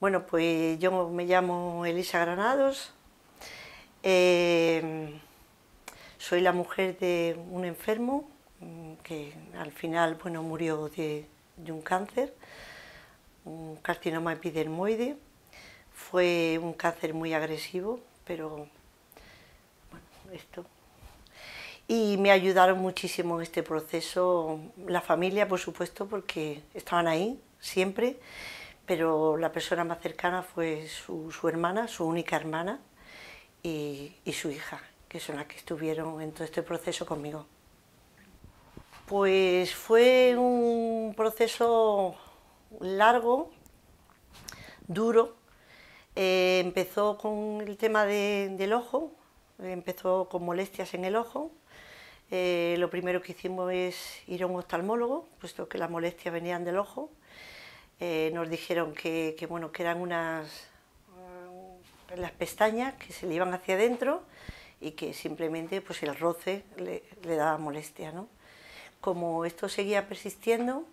Bueno, pues yo me llamo Elisa Granados, em, soy la mujer de un enfermo mm, que al final bueno, murió de, de un cáncer, un carcinoma epidermoide. Fue un cáncer muy agresivo, pero bueno, esto. Y me ayudaron muchísimo en este proceso la familia, por supuesto, porque estaban ahí siempre pero la persona más cercana fue su, hermana, su única hermana y, su hija, que son las que estuvieron en todo este proceso conmigo. Pues fue un proceso largo, duro. Eh, empezó con el tema del ojo, empezó con molestias en el ojo. Eh, lo primero que hicimos es ir a un oftalmólogo, puesto que las molestias venían del ojo. Eh, nos dijeron que, bueno, que eran unas eh, las pestañas que se le iban hacia adentro y que simplemente pues el roce le, daba molestia. Como esto seguía persistiendo,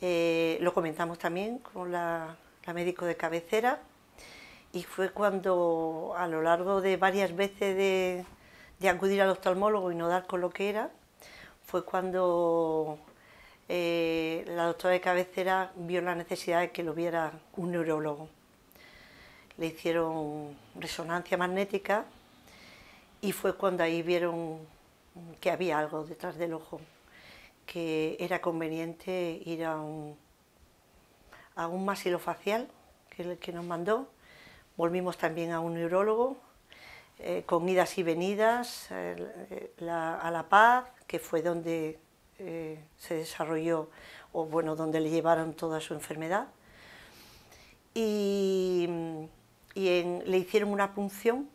eh, lo comentamos también con la, médico de cabecera y fue cuando a lo largo de varias veces de, de acudir al oftalmólogo y no dar con lo que era, fue cuando eh, la doctora de cabecera vio la necesidad de que lo viera un neurólogo. Le hicieron resonancia magnética y fue cuando ahí vieron que había algo detrás del ojo, que era conveniente ir a un, a un masilofacial que, que nos mandó. Volvimos también a un neurólogo eh, con idas y venidas eh, a La Paz, que fue donde eh, se desarrolló, o bueno, donde le llevaron toda su enfermedad. Y, y le hicieron una punción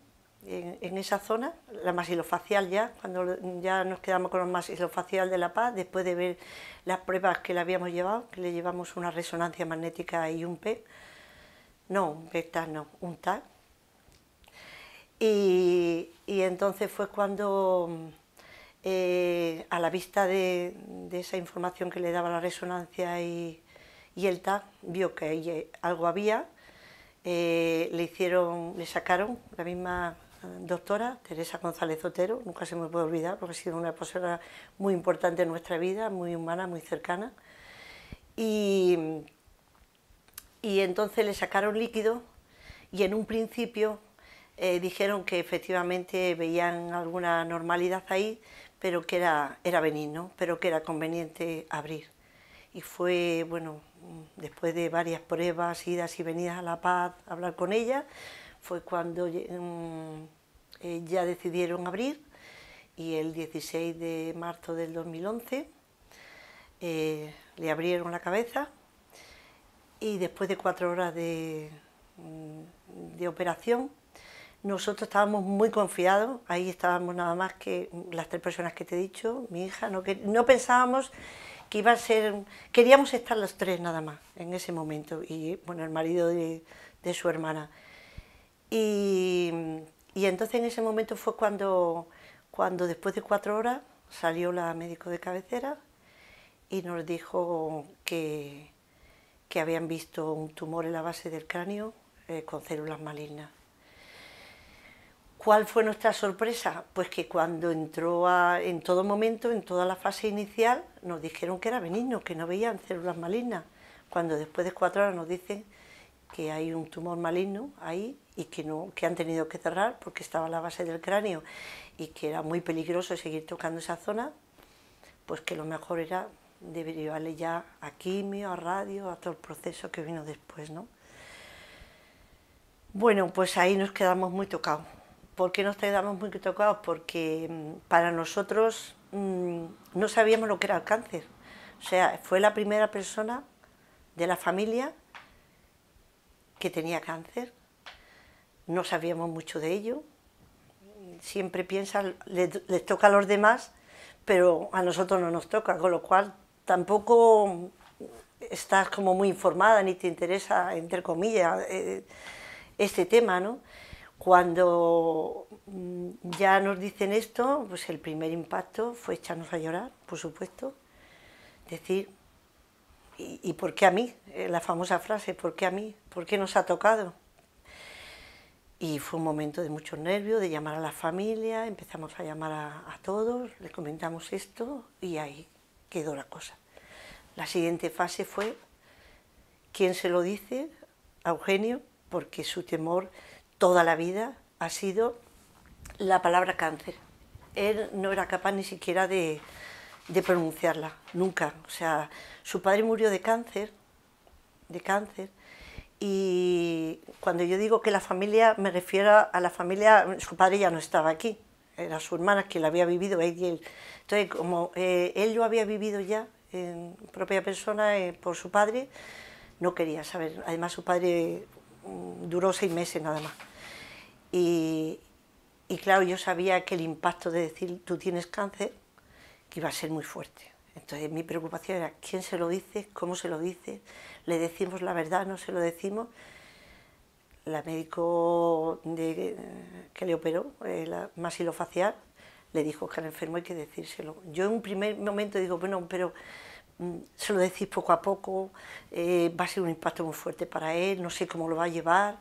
en, esa zona, la masilofacial ya, cuando ya nos quedamos con la masilofacial de La Paz, después de ver las pruebas que le habíamos llevado, que le llevamos una resonancia magnética y un P... no, un PET no, un TAC. Y, y entonces fue cuando eh, a la vista de, esa información que le daba la resonancia y, el TAC, vio que algo había, eh, le hicieron, le sacaron la misma eh, doctora, Teresa González Otero, nunca se me puede olvidar porque ha sido una persona muy importante en nuestra vida, muy humana, muy cercana. Y, entonces le sacaron líquido y en un principio dijeron que efectivamente veían alguna normalidad ahí, pero que era, era pero que era conveniente abrir. Y fue, bueno, después de varias pruebas, idas y venidas a La Paz, hablar con ella, fue cuando eh, mm, eh, ya decidieron abrir y el 16 de marzo del 2011 eh, le abrieron la cabeza y después de cuatro horas de, mm, de operación nosotros estábamos muy confiados, ahí estábamos nada más que las tres personas que te he dicho, mi hija, no, que, no pensábamos que iba a ser, queríamos estar los tres nada más en ese momento, y bueno, el marido de, su hermana. Y, entonces en ese momento fue cuando, cuando después de cuatro horas salió la médico de cabecera y nos dijo que, que habían visto un tumor en la base del cráneo eh, con células malignas. ¿Cuál fue nuestra sorpresa? Pues que cuando entró a, en todo momento, en toda la fase inicial, nos dijeron que era benigno, que no veían células malignas. Cuando después de cuatro horas nos dicen que hay un tumor maligno ahí y que, no, que han tenido que cerrar porque estaba la base del cráneo y que era muy peligroso seguir tocando esa zona, pues que lo mejor era derivarle ya a quimio, a radio, a todo el proceso que vino después, ¿no? Bueno, pues ahí nos quedamos muy tocados ¿Por qué nos quedamos muy tocados? Porque mm, para nosotros mm, no sabíamos lo que era el cáncer. O sea, fue la primera persona de la familia que tenía cáncer. No sabíamos mucho de ello. Siempre piensan, les, toca a los demás, pero a nosotros no nos toca, con lo cual tampoco estás como muy informada ni te interesa, entre comillas, eh, este tema, ¿no? Cuando mm, ya nos dicen esto, pues el primer impacto fue echarnos a llorar, por supuesto. Decir, ¿y, por qué a mí? Eh, la famosa frase, ¿por qué a mí? ¿Por qué nos ha tocado? Y fue un momento de muchos nervios, de llamar a la familia, empezamos a llamar a, a todos, les comentamos esto y ahí quedó la cosa. La siguiente fase fue quién se lo dice a Eugenio, porque su temor toda la vida ha sido la palabra cáncer. Él no era capaz ni siquiera de, pronunciarla, nunca. O sea, su padre murió de cáncer, de cáncer, y cuando yo digo que la familia, me refiero a la familia, su padre ya no estaba aquí, era su hermana quien la había vivido, él y él. Entonces, como eh, él lo había vivido ya en propia persona eh, por su padre, no quería saber. Además, su padre duró seis meses nada más. Y, y claro, yo sabía que el impacto de decir tú tienes cáncer, que iba a ser muy fuerte. Entonces mi preocupación era quién se lo dice, cómo se lo dice, le decimos la verdad, no se lo decimos. La médico que le operó, eh, la masilofacial, le dijo que al enfermo hay que decírselo. Yo en un primer momento digo, bueno, pero Mm, se lo decís poco a poco, eh, va a ser un impacto muy fuerte para él, no sé cómo lo va a llevar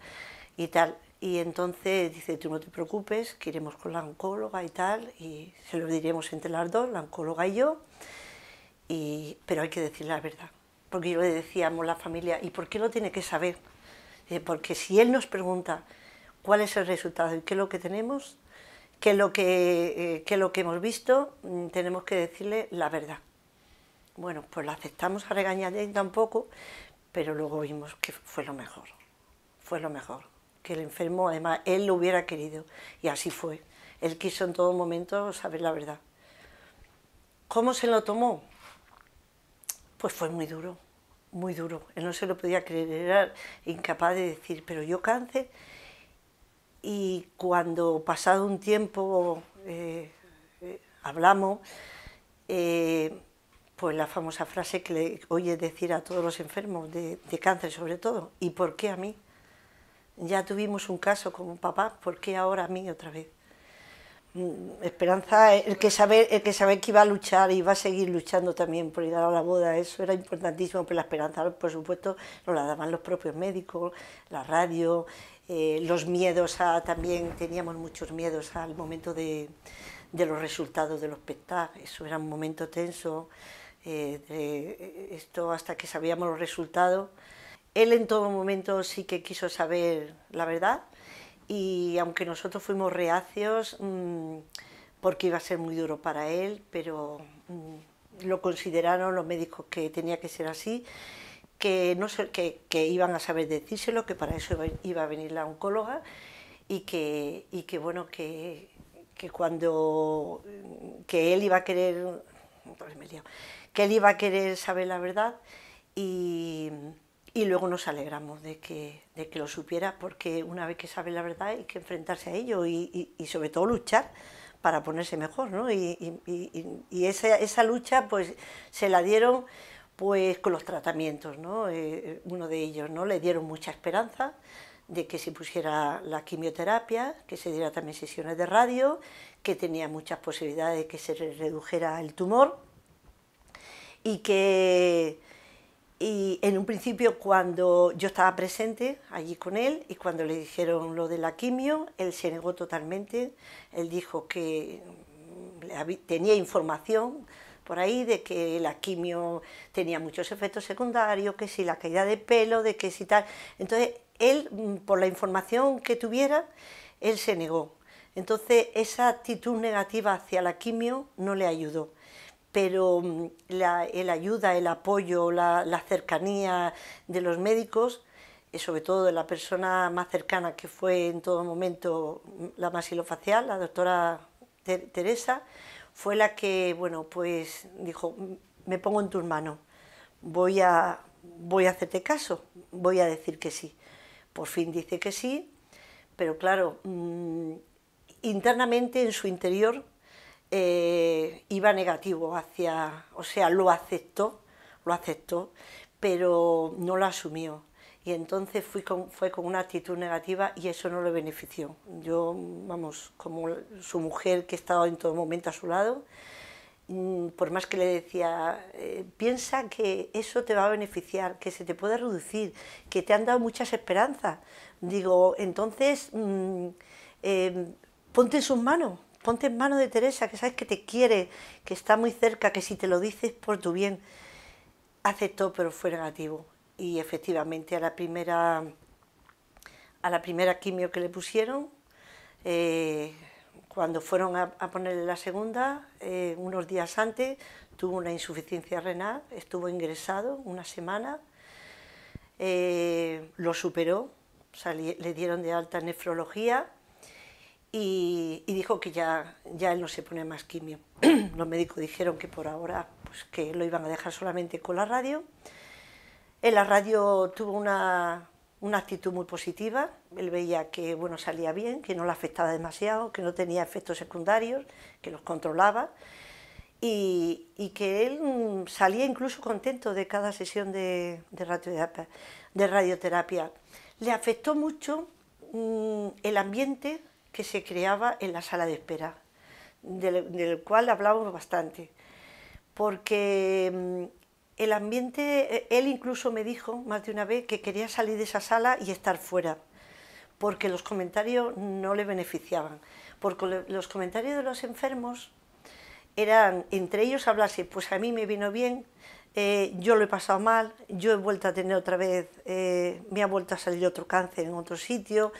y tal. Y entonces dice, tú no te preocupes, que iremos con la oncóloga y tal, y se lo diremos entre las dos, la oncóloga y yo, pero hay que decir la verdad. Porque yo le decíamos la familia, ¿y por qué lo tiene que saber? porque si él nos pregunta cuál es el resultado y qué es lo que tenemos, qué lo que, eh, qué es lo que hemos visto, mm, tenemos que decirle la verdad. Bueno, pues lo aceptamos a regañadientes tampoco pero luego vimos que fue lo mejor, fue lo mejor, que el enfermo además él lo hubiera querido y así fue. Él quiso en todo momento saber la verdad. ¿Cómo se lo tomó? Pues fue muy duro, muy duro. Él no se lo podía creer, era incapaz de decir, pero yo cáncer. Y cuando pasado un tiempo eh, eh, hablamos, eh, pues la famosa frase que le oye decir a todos los enfermos de, cáncer sobre todo, ¿y por qué a mí? Ya tuvimos un caso con un papá, ¿por qué ahora a mí otra vez? Mm, esperanza, el que, saber, que que iba a luchar y va a seguir luchando también por ir a la boda, eso era importantísimo, pero la esperanza, por supuesto, nos la daban los propios médicos, la radio, eh, los miedos también, teníamos muchos miedos al momento de, de los resultados del espectáculo, eso era un momento tenso. Eh, de eh, esto hasta que sabíamos los resultados. Él en todo momento sí que quiso saber la verdad y aunque nosotros fuimos reacios, mm, porque iba a ser muy duro para él, pero mm, lo consideraron los médicos que tenía que ser así, que, no que, iban a saber decírselo, que para eso iba, a venir la oncóloga y que, bueno, que, que cuando que él iba a querer, pues que él iba a querer saber la verdad y, luego nos alegramos de que, lo supiera porque una vez que sabe la verdad hay que enfrentarse a ello y, sobre todo luchar para ponerse mejor, Y, esa, lucha pues se la dieron pues con los tratamientos, eh, uno de ellos, ¿no? Le dieron mucha esperanza, de que se pusiera la quimioterapia, que se diera también sesiones de radio, que tenía muchas posibilidades de que se redujera el tumor y que y en un principio cuando yo estaba presente allí con él y cuando le dijeron lo de la quimio, él se negó totalmente, él dijo que tenía información por ahí de que la quimio tenía muchos efectos secundarios, que si la caída de pelo, de que si tal. Entonces, él, mm, por la información que tuviera, él se negó. Entonces, esa actitud negativa hacia la quimio no le ayudó pero mm, la ayuda, el apoyo, la, cercanía de los médicos, y eh, sobre todo de la persona más cercana que fue en todo momento mm, la masilofacial, la doctora Teresa, fue la que, bueno, pues dijo, me pongo en tus manos, voy a, hacerte caso, voy a decir que sí. Por fin dice que sí, pero claro, mm, internamente en su interior eh, iba negativo hacia, o sea, lo aceptó, lo aceptó, pero no lo asumió. Y entonces fui fue con una actitud negativa y eso no le benefició. Yo, vamos, como su mujer que estaba en todo momento a su lado, mm, por más que le decía, eh, piensa que eso te va a beneficiar, que se te puede reducir, que te han dado muchas esperanzas. Digo, entonces, mm, eh, ponte en sus manos, ponte en manos de Teresa, que sabes que te quiere, que está muy cerca, que si te lo dices por tu bien. Aceptó, pero fue negativo. Y efectivamente, a la primera, a la primera quimio que le pusieron, eh, cuando fueron a, ponerle la segunda, eh, unos días antes, tuvo una insuficiencia renal, estuvo ingresado una semana, eh, lo superó, le dieron de alta nefrología y, dijo que ya, ya él no se pone más quimio. Los médicos dijeron que por ahora pues, que lo iban a dejar solamente con la radio. En la radio tuvo una, actitud muy positiva, él veía que bueno, salía bien, que no le afectaba demasiado, que no tenía efectos secundarios, que los controlaba y, y que él salía incluso contento de cada sesión de, de, radioterapia, Le afectó mucho mm, el ambiente que se creaba en la sala de espera, del, cual hablábamos bastante, porque mm, el ambiente, e-, él incluso me dijo más de una vez que quería salir de esa sala y estar fuera, porque los comentarios no le beneficiaban, porque los comentarios de los enfermos eran, entre ellos hablase pues a mí me vino bien, eh, yo lo he pasado mal, yo he vuelto a tener otra vez, eh, me ha vuelto a salir otro cáncer en otro sitio,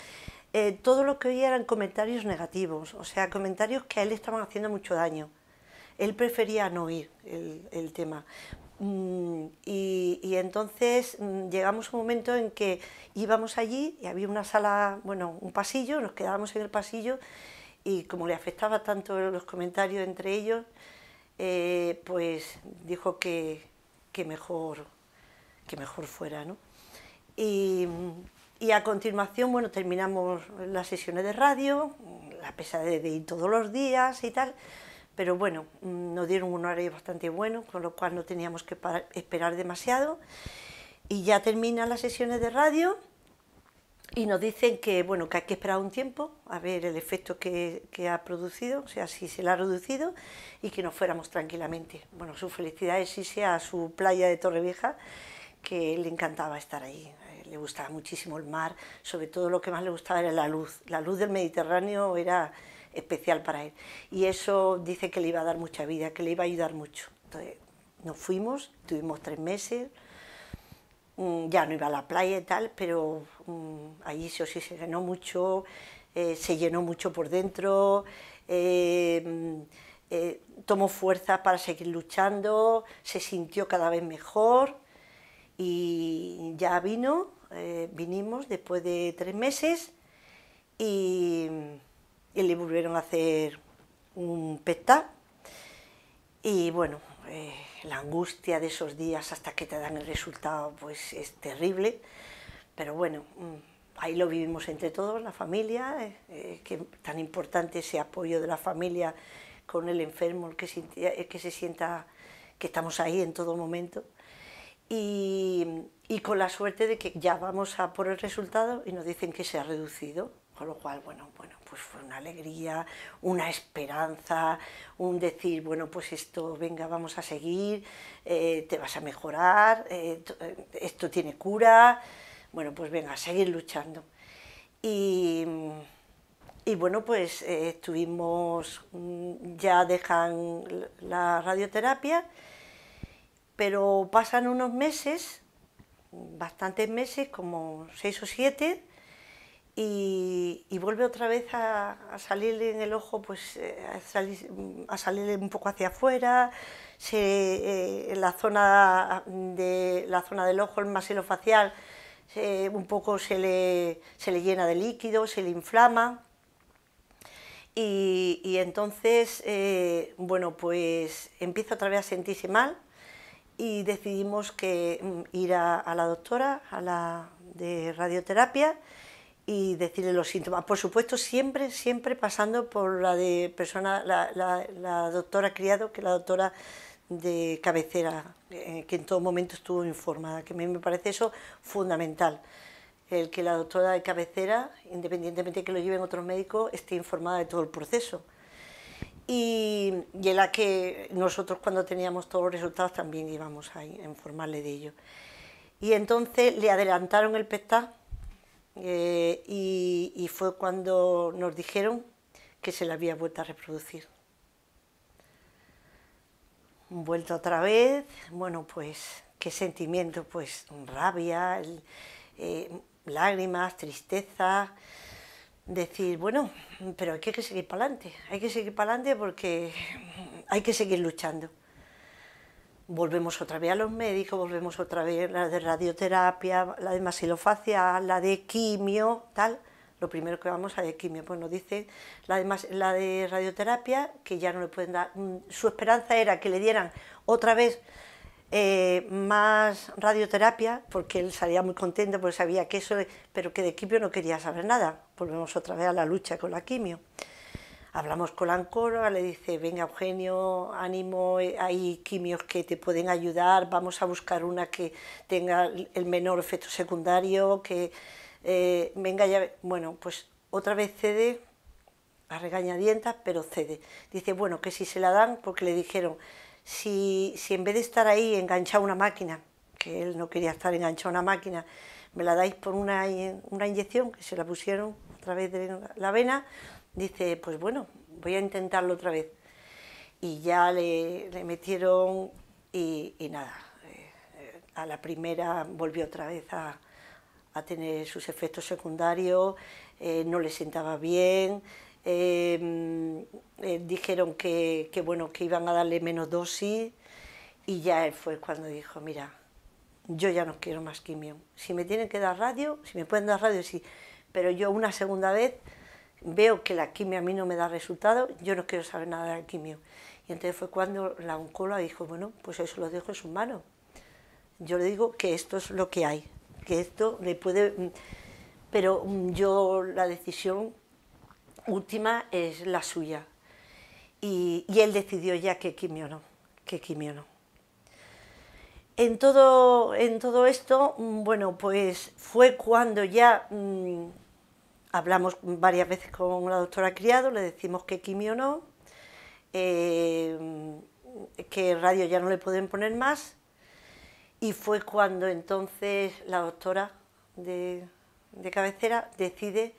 eh, todo lo que oía eran comentarios negativos, o sea, comentarios que a él estaban haciendo mucho daño. Él prefería no oír el, tema. Mm, y, entonces mm, llegamos a un momento en que íbamos allí y había una sala, bueno, un pasillo, nos quedábamos en el pasillo y como le afectaba tanto los comentarios entre ellos, eh, pues dijo que, que, mejor, que mejor fuera, ¿no? Y y a continuación, bueno, terminamos las sesiones de radio, la pesar de ir todos los días y tal, pero bueno, mm, nos dieron un horario bastante bueno, con lo cual no teníamos que esperar demasiado. Y ya terminan las sesiones de radio y nos dicen que, bueno, que hay que esperar un tiempo a ver el efecto que, ha producido, o sea, si se le ha reducido y que nos fuéramos tranquilamente. Bueno, su felicidad es irse a su playa de Torrevieja, que le encantaba estar ahí le gustaba muchísimo el mar, sobre todo lo que más le gustaba era la luz. La luz del Mediterráneo era especial para él. Y eso dice que le iba a dar mucha vida, que le iba a ayudar mucho. Entonces nos fuimos, tuvimos tres meses, mm, ya no iba a la playa y tal, pero mm, o sí se llenó mucho, eh, se llenó mucho por dentro, eh, mm, eh, tomó fuerza para seguir luchando, se sintió cada vez mejor y ya vino eh, vinimos después de tres meses y, le volvieron a hacer un PETA. Y bueno, eh, la angustia de esos días hasta que te dan el resultado pues es terrible. Pero bueno, mm, ahí lo vivimos entre todos, la familia, es eh, que tan importante ese apoyo de la familia con el enfermo, que se sienta que estamos ahí en todo momento y, con la suerte de que ya vamos a por el resultado y nos dicen que se ha reducido. Con lo cual, bueno, pues fue una alegría, una esperanza, un decir, bueno, pues esto, venga, vamos a seguir, eh, te vas a mejorar, eh, eh, esto tiene cura, bueno, pues venga, seguir luchando. Y, bueno, pues estuvimos, mm, ya dejan la radioterapia pero pasan unos meses, bastantes meses, como seis o siete, y, vuelve otra vez a, salirle en el ojo, pues eh, a salir, un poco hacia afuera, eh, la zona, de, la zona del ojo, el maselo facial, un poco se le, llena de líquido, se le inflama. Y, entonces, eh, bueno, pues empieza otra vez a sentirse mal, y decidimos que mm, ir a, la doctora, a la de radioterapia, y decirle los síntomas. Por supuesto, siempre, siempre pasando por la de persona, la, doctora criado, que es la doctora de cabecera, eh, que en todo momento estuvo informada, que a mí me parece eso fundamental. El que la doctora de cabecera, independientemente de que lo lleven otros médicos, esté informada de todo el proceso. Y, en la que nosotros cuando teníamos todos los resultados también íbamos a informarle de ello. Y entonces le adelantaron el PESTA eh, y, fue cuando nos dijeron que se le había vuelto a reproducir. Vuelto otra vez, bueno, pues qué sentimiento, pues rabia, eh, lágrimas, tristeza decir, bueno, pero hay que seguir para adelante, hay que seguir para adelante porque hay que seguir luchando. Volvemos otra vez a los médicos, volvemos otra vez a la de radioterapia, la de masilofacia, la de quimio, tal. Lo primero que vamos a de quimio, pues nos dice la de, la de radioterapia, que ya no le pueden dar, mm, su esperanza era que le dieran otra vez eh, más radioterapia, porque él salía muy contento, porque sabía que eso, pero que de quimio no quería saber nada. Volvemos otra vez a la lucha con la quimio. Hablamos con la oncóloga, le dice, venga Eugenio, ánimo, hay quimios que te pueden ayudar, vamos a buscar una que tenga el menor efecto secundario, que eh, venga ya... Bueno, pues otra vez cede, a regañadientas, pero cede. Dice, bueno, que si se la dan, porque le dijeron, si, en vez de estar ahí enganchado a una máquina, que él no quería estar enganchado a una máquina, me la dais por una, inyección que se la pusieron a través de la vena, dice, pues bueno, voy a intentarlo otra vez. Y ya le, metieron y, nada, eh, a la primera volvió otra vez a, tener sus efectos secundarios, eh, no le sentaba bien, Em, eh, dijeron que, bueno, que iban a darle menos dosis y ya él fue cuando dijo, mira, yo ya no quiero más quimio. Si me tienen que dar radio, si me pueden dar radio, sí, pero yo una segunda vez veo que la quimio a mí no me da resultado, yo no quiero saber nada de la quimio. Y entonces fue cuando la oncóloga dijo, bueno, pues eso lo dejo en sus mano Yo le digo que esto es lo que hay, que esto le puede... Mm, pero mm, yo la decisión última es la suya. Y, él decidió ya que quimio no, que quimio no. En todo, en todo esto, mm, bueno, pues fue cuando ya mm, hablamos varias veces con la doctora Criado, le decimos que quimio no, eh, que radio ya no le pueden poner más, y fue cuando entonces la doctora de cabecera decide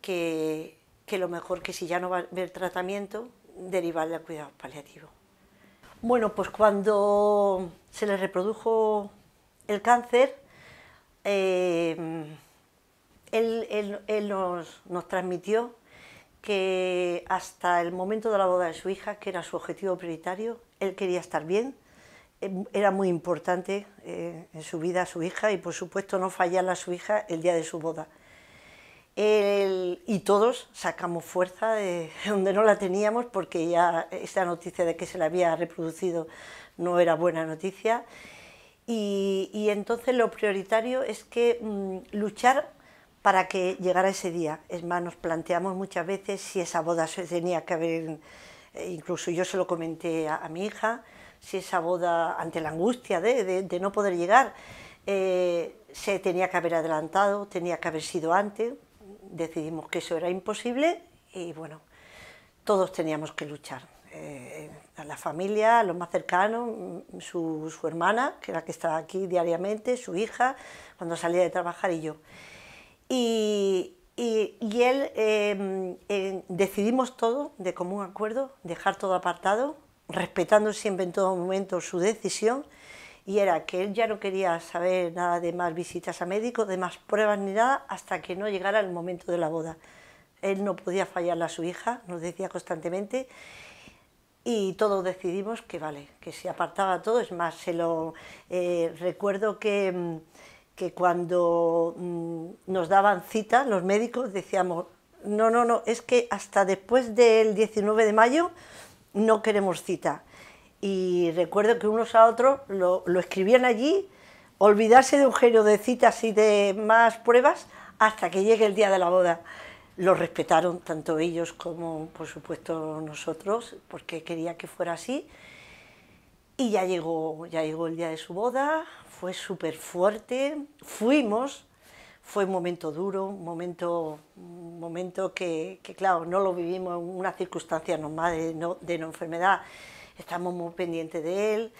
que, que lo mejor que si ya no va a haber tratamiento, derivarle al cuidado paliativo. Bueno, pues cuando se le reprodujo el cáncer, eh, él, nos, transmitió que hasta el momento de la boda de su hija, que era su objetivo prioritario, él quería estar bien, em, era muy importante eh, en su vida a su hija y por supuesto no fallar a su hija el día de su boda y todos sacamos fuerza de donde no la teníamos porque ya esta noticia de que se la había reproducido no era buena noticia. Y, entonces lo prioritario es que mm, luchar para que llegara ese día. Es más, nos planteamos muchas veces si esa boda se tenía que haber, eh, incluso yo se lo comenté a, mi hija, si esa boda, ante la angustia de, no poder llegar, eh, se tenía que haber adelantado, tenía que haber sido antes, decidimos que eso era imposible y bueno, todos teníamos que luchar. Eh, a la familia, a los más cercanos, mm, su, hermana, que era la que estaba aquí diariamente, su hija, cuando salía de trabajar y yo. Y, él, em, decidimos todo, de común acuerdo, dejar todo apartado, respetando siempre en todo momento su decisión y era que él ya no quería saber nada de más visitas a médico, de más pruebas ni nada, hasta que no llegara el momento de la boda. Él no podía fallarle a su hija, nos decía constantemente, y todos decidimos que vale, que se apartaba todo, es más, se lo eh, recuerdo que, mm, cuando mm, nos daban cita los médicos decíamos, no, no, no, es que hasta después del 19 de mayo no queremos cita y recuerdo que unos a otros lo, escribían allí, olvidarse de un género de citas y de más pruebas hasta que llegue el día de la boda. Lo respetaron tanto ellos como, por supuesto, nosotros, porque quería que fuera así. Y ya llegó, ya llegó el día de su boda, fue súper fuerte, fuimos, fue un momento duro, un momento, momento que, claro, no lo vivimos en una circunstancia normal de de no enfermedad, estamos muy pendientes de él,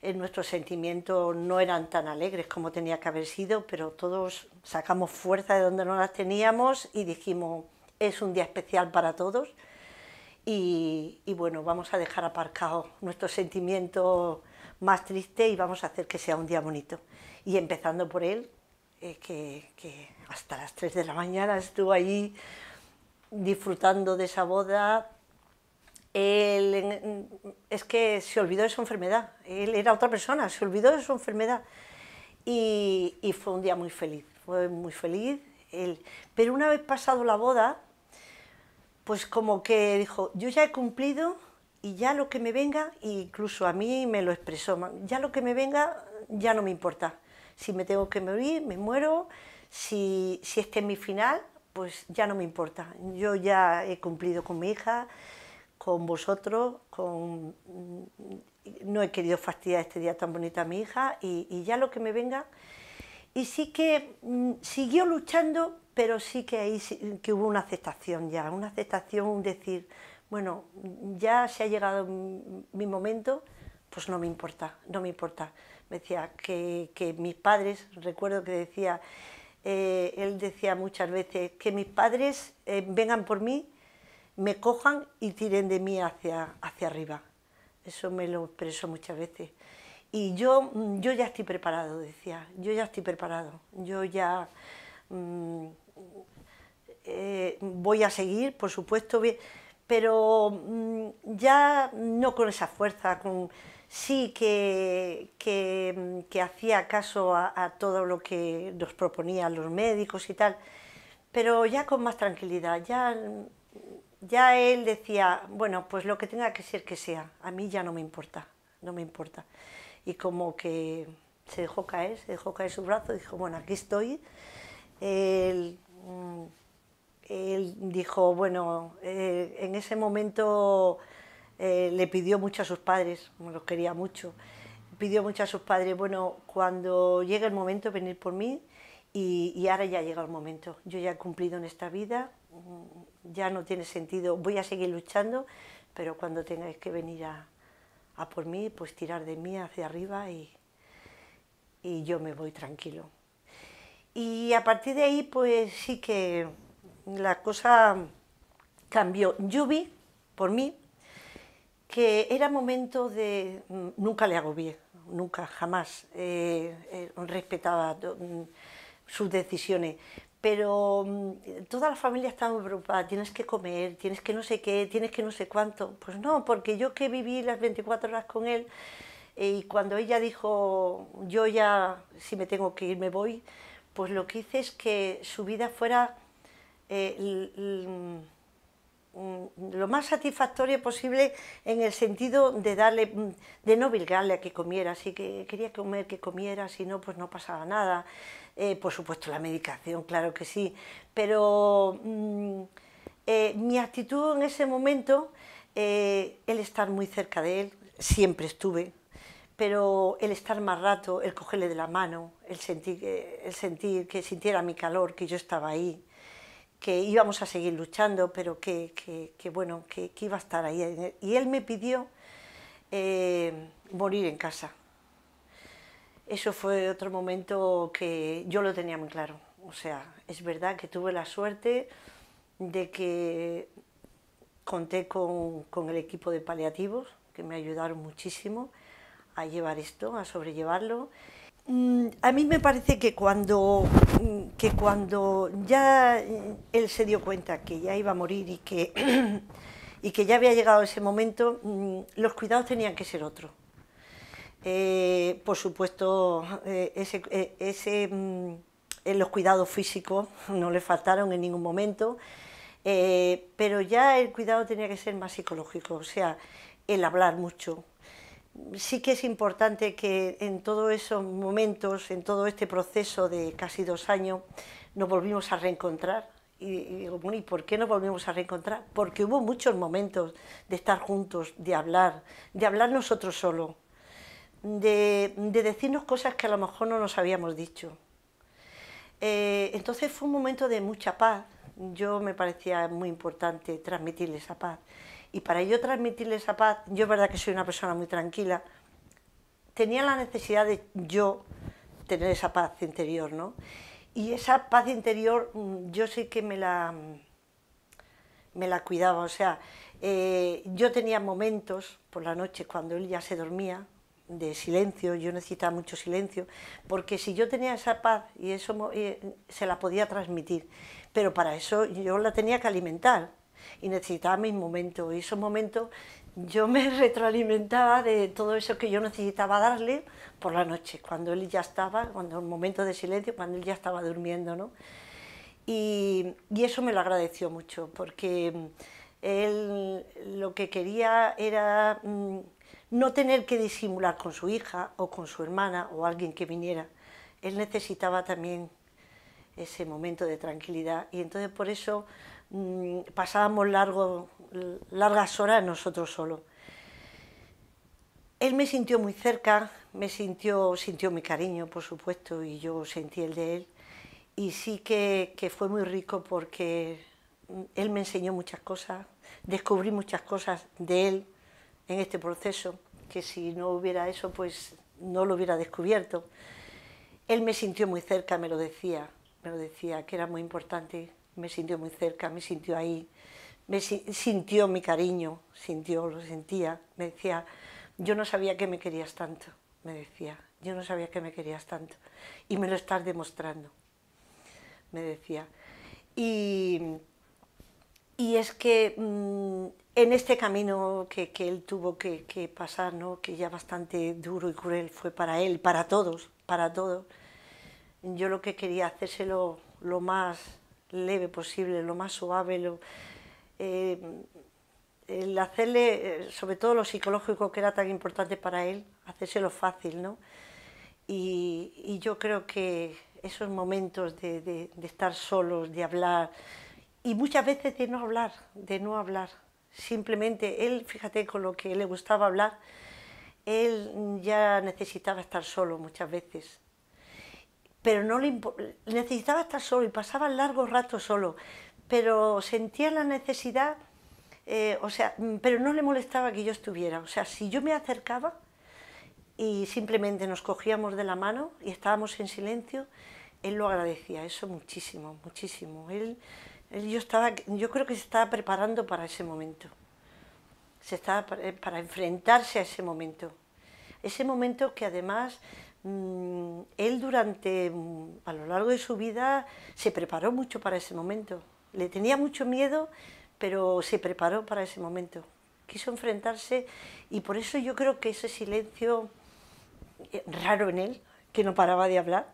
eh, nuestros sentimientos no eran tan alegres como tenía que haber sido, pero todos sacamos fuerza de donde no las teníamos y dijimos, es un día especial para todos. Y, bueno, vamos a dejar aparcado nuestros sentimientos más tristes y vamos a hacer que sea un día bonito. Y empezando por él, eh, que, hasta las 3 de la mañana estuvo allí disfrutando de esa boda, él, es que se olvidó de su enfermedad, él era otra persona, se olvidó de su enfermedad y, fue un día muy feliz, fue muy feliz. Él. Pero una vez pasado la boda, pues como que dijo, yo ya he cumplido y ya lo que me venga, e incluso a mí me lo expresó, ya lo que me venga ya no me importa. Si me tengo que morir, me muero, si, si este es mi final, pues ya no me importa. Yo ya he cumplido con mi hija, con vosotros, con... Mm, no he querido fastidiar este día tan bonito a mi hija y, ya lo que me venga. Y sí que mm, siguió luchando, pero sí que ahí que hubo una aceptación ya, una aceptación, un decir, bueno, ya se ha llegado mi momento, pues no me importa, no me importa. Me decía que, mis padres, recuerdo que decía, eh, él decía muchas veces, que mis padres eh, vengan por mí me cojan y tiren de mí hacia, hacia arriba. Eso me lo expreso muchas veces. Y yo, mm, yo ya estoy preparado, decía, yo ya estoy preparado, yo ya mm, eh, voy a seguir, por supuesto, pero mm, ya no con esa fuerza, con, sí que, que, hacía caso a, a, todo lo que nos proponían los médicos y tal, pero ya con más tranquilidad, ya ya él decía, bueno, pues lo que tenga que ser que sea, a mí ya no me importa, no me importa. Y como que se dejó caer, se dejó caer su brazo, dijo, bueno, aquí estoy. Él, mm, dijo, bueno, eh, en ese momento eh, le pidió mucho a sus padres, los quería mucho, pidió mucho a sus padres, bueno, cuando llegue el momento, venir por mí, y, y ahora ya llega el momento, yo ya he cumplido en esta vida, ya no tiene sentido, voy a seguir luchando, pero cuando tengáis que venir a, por mí, pues tirar de mí hacia arriba y, yo me voy tranquilo. Y a partir de ahí, pues sí que la cosa cambió. Yo vi, por mí, que era momento de... Mm, nunca le hago bien, nunca, jamás. Eh, eh, respetaba mm, sus decisiones, pero mm, toda la familia estaba preocupada, tienes que comer, tienes que no sé qué, tienes que no sé cuánto. Pues no, porque yo que viví las 24 horas con él eh, y cuando ella dijo, yo ya, si me tengo que ir, me voy, pues lo que hice es que su vida fuera eh, mm, lo más satisfactoria posible en el sentido de darle, mm, de no obligarle a que comiera, así que quería comer, que comiera, si no, pues no pasaba nada. Eh, por supuesto la medicación, claro que sí, pero mm, eh, mi actitud en ese momento, eh, el estar muy cerca de él, siempre estuve, pero el estar más rato, el cogerle de la mano, el sentir, el sentir que sintiera mi calor, que yo estaba ahí, que íbamos a seguir luchando, pero que, que, bueno, que, iba a estar ahí. Y él me pidió morir en casa. Eso fue otro momento que yo lo tenía muy claro. O sea, es verdad que tuve la suerte de que conté con, el equipo de paliativos, que me ayudaron muchísimo a llevar esto, a sobrellevarlo. Mm, a mí me parece que cuando, mm, cuando ya él se dio cuenta que ya iba a morir y que, y que ya había llegado ese momento, mm, los cuidados tenían que ser otros. Eh, por supuesto, en eh, eh, mm, los cuidados físicos no le faltaron en ningún momento, pero ya el cuidado tenía que ser más psicológico, o sea, el hablar mucho. Sí que es importante que en todos esos momentos, en todo este proceso de casi dos años, nos volvimos a reencontrar. Y, y ¿y por qué nos volvimos a reencontrar? Porque hubo muchos momentos de estar juntos, de hablar, de hablar nosotros solos de, decirnos cosas que a lo mejor no nos habíamos dicho. Eh, entonces fue un momento de mucha paz. Yo me parecía muy importante transmitirle esa paz. Y para yo transmitirle esa paz, yo es verdad que soy una persona muy tranquila, tenía la necesidad de yo tener esa paz interior, ¿no? Y esa paz interior mm, yo sé que me la, me la cuidaba, o sea, eh, yo tenía momentos por la noche cuando él ya se dormía, de silencio, yo necesitaba mucho silencio, porque si yo tenía esa paz y eso eh, se la podía transmitir, pero para eso yo la tenía que alimentar y necesitaba mis momentos, y esos momentos yo me retroalimentaba de todo eso que yo necesitaba darle por la noche, cuando él ya estaba, cuando un momento de silencio, cuando él ya estaba durmiendo, ¿no? Y, eso me lo agradeció mucho, porque mm, él lo que quería era... Mm, no tener que disimular con su hija o con su hermana o alguien que viniera. Él necesitaba también ese momento de tranquilidad y entonces por eso mm, pasábamos largo, largas horas nosotros solos. Él me sintió muy cerca, me sintió, sintió mi cariño, por supuesto, y yo sentí el de él. Y sí que, que fue muy rico porque mm, él me enseñó muchas cosas, descubrí muchas cosas de él, en este proceso, que si no hubiera eso, pues no lo hubiera descubierto. Él me sintió muy cerca, me lo decía, me lo decía, que era muy importante, me sintió muy cerca, me sintió ahí, me sintió mi cariño, sintió, lo sentía, me decía, yo no sabía que me querías tanto, me decía, yo no sabía que me querías tanto, y me lo estás demostrando, me decía. Y, y es que mm, en este camino que, él tuvo que, pasar, que ya bastante duro y cruel fue para él, para todos, para todos, yo lo que quería hacérselo lo más leve posible, lo más suave, eh, el hacerle, sobre todo lo psicológico que era tan importante para él, hacérselo fácil, ¿no? Y, yo creo que esos momentos de, de estar solos, de hablar, y muchas veces de no hablar, de no hablar, Simplemente él, fíjate con lo que le gustaba hablar, él ya necesitaba estar solo muchas veces. Pero no le necesitaba estar solo y pasaba largos ratos solo, pero sentía la necesidad, eh, o sea, mm, pero no le molestaba que yo estuviera. O sea, si yo me acercaba y simplemente nos cogíamos de la mano y estábamos en silencio, él lo agradecía, eso muchísimo, muchísimo. Él yo, estaba, yo creo que se estaba preparando para ese momento, se estaba eh, para enfrentarse a ese momento. Ese momento que además mm, él durante, mm, a lo largo de su vida, se preparó mucho para ese momento. Le tenía mucho miedo, pero se preparó para ese momento. Quiso enfrentarse y por eso yo creo que ese silencio eh, raro en él, que no paraba de hablar,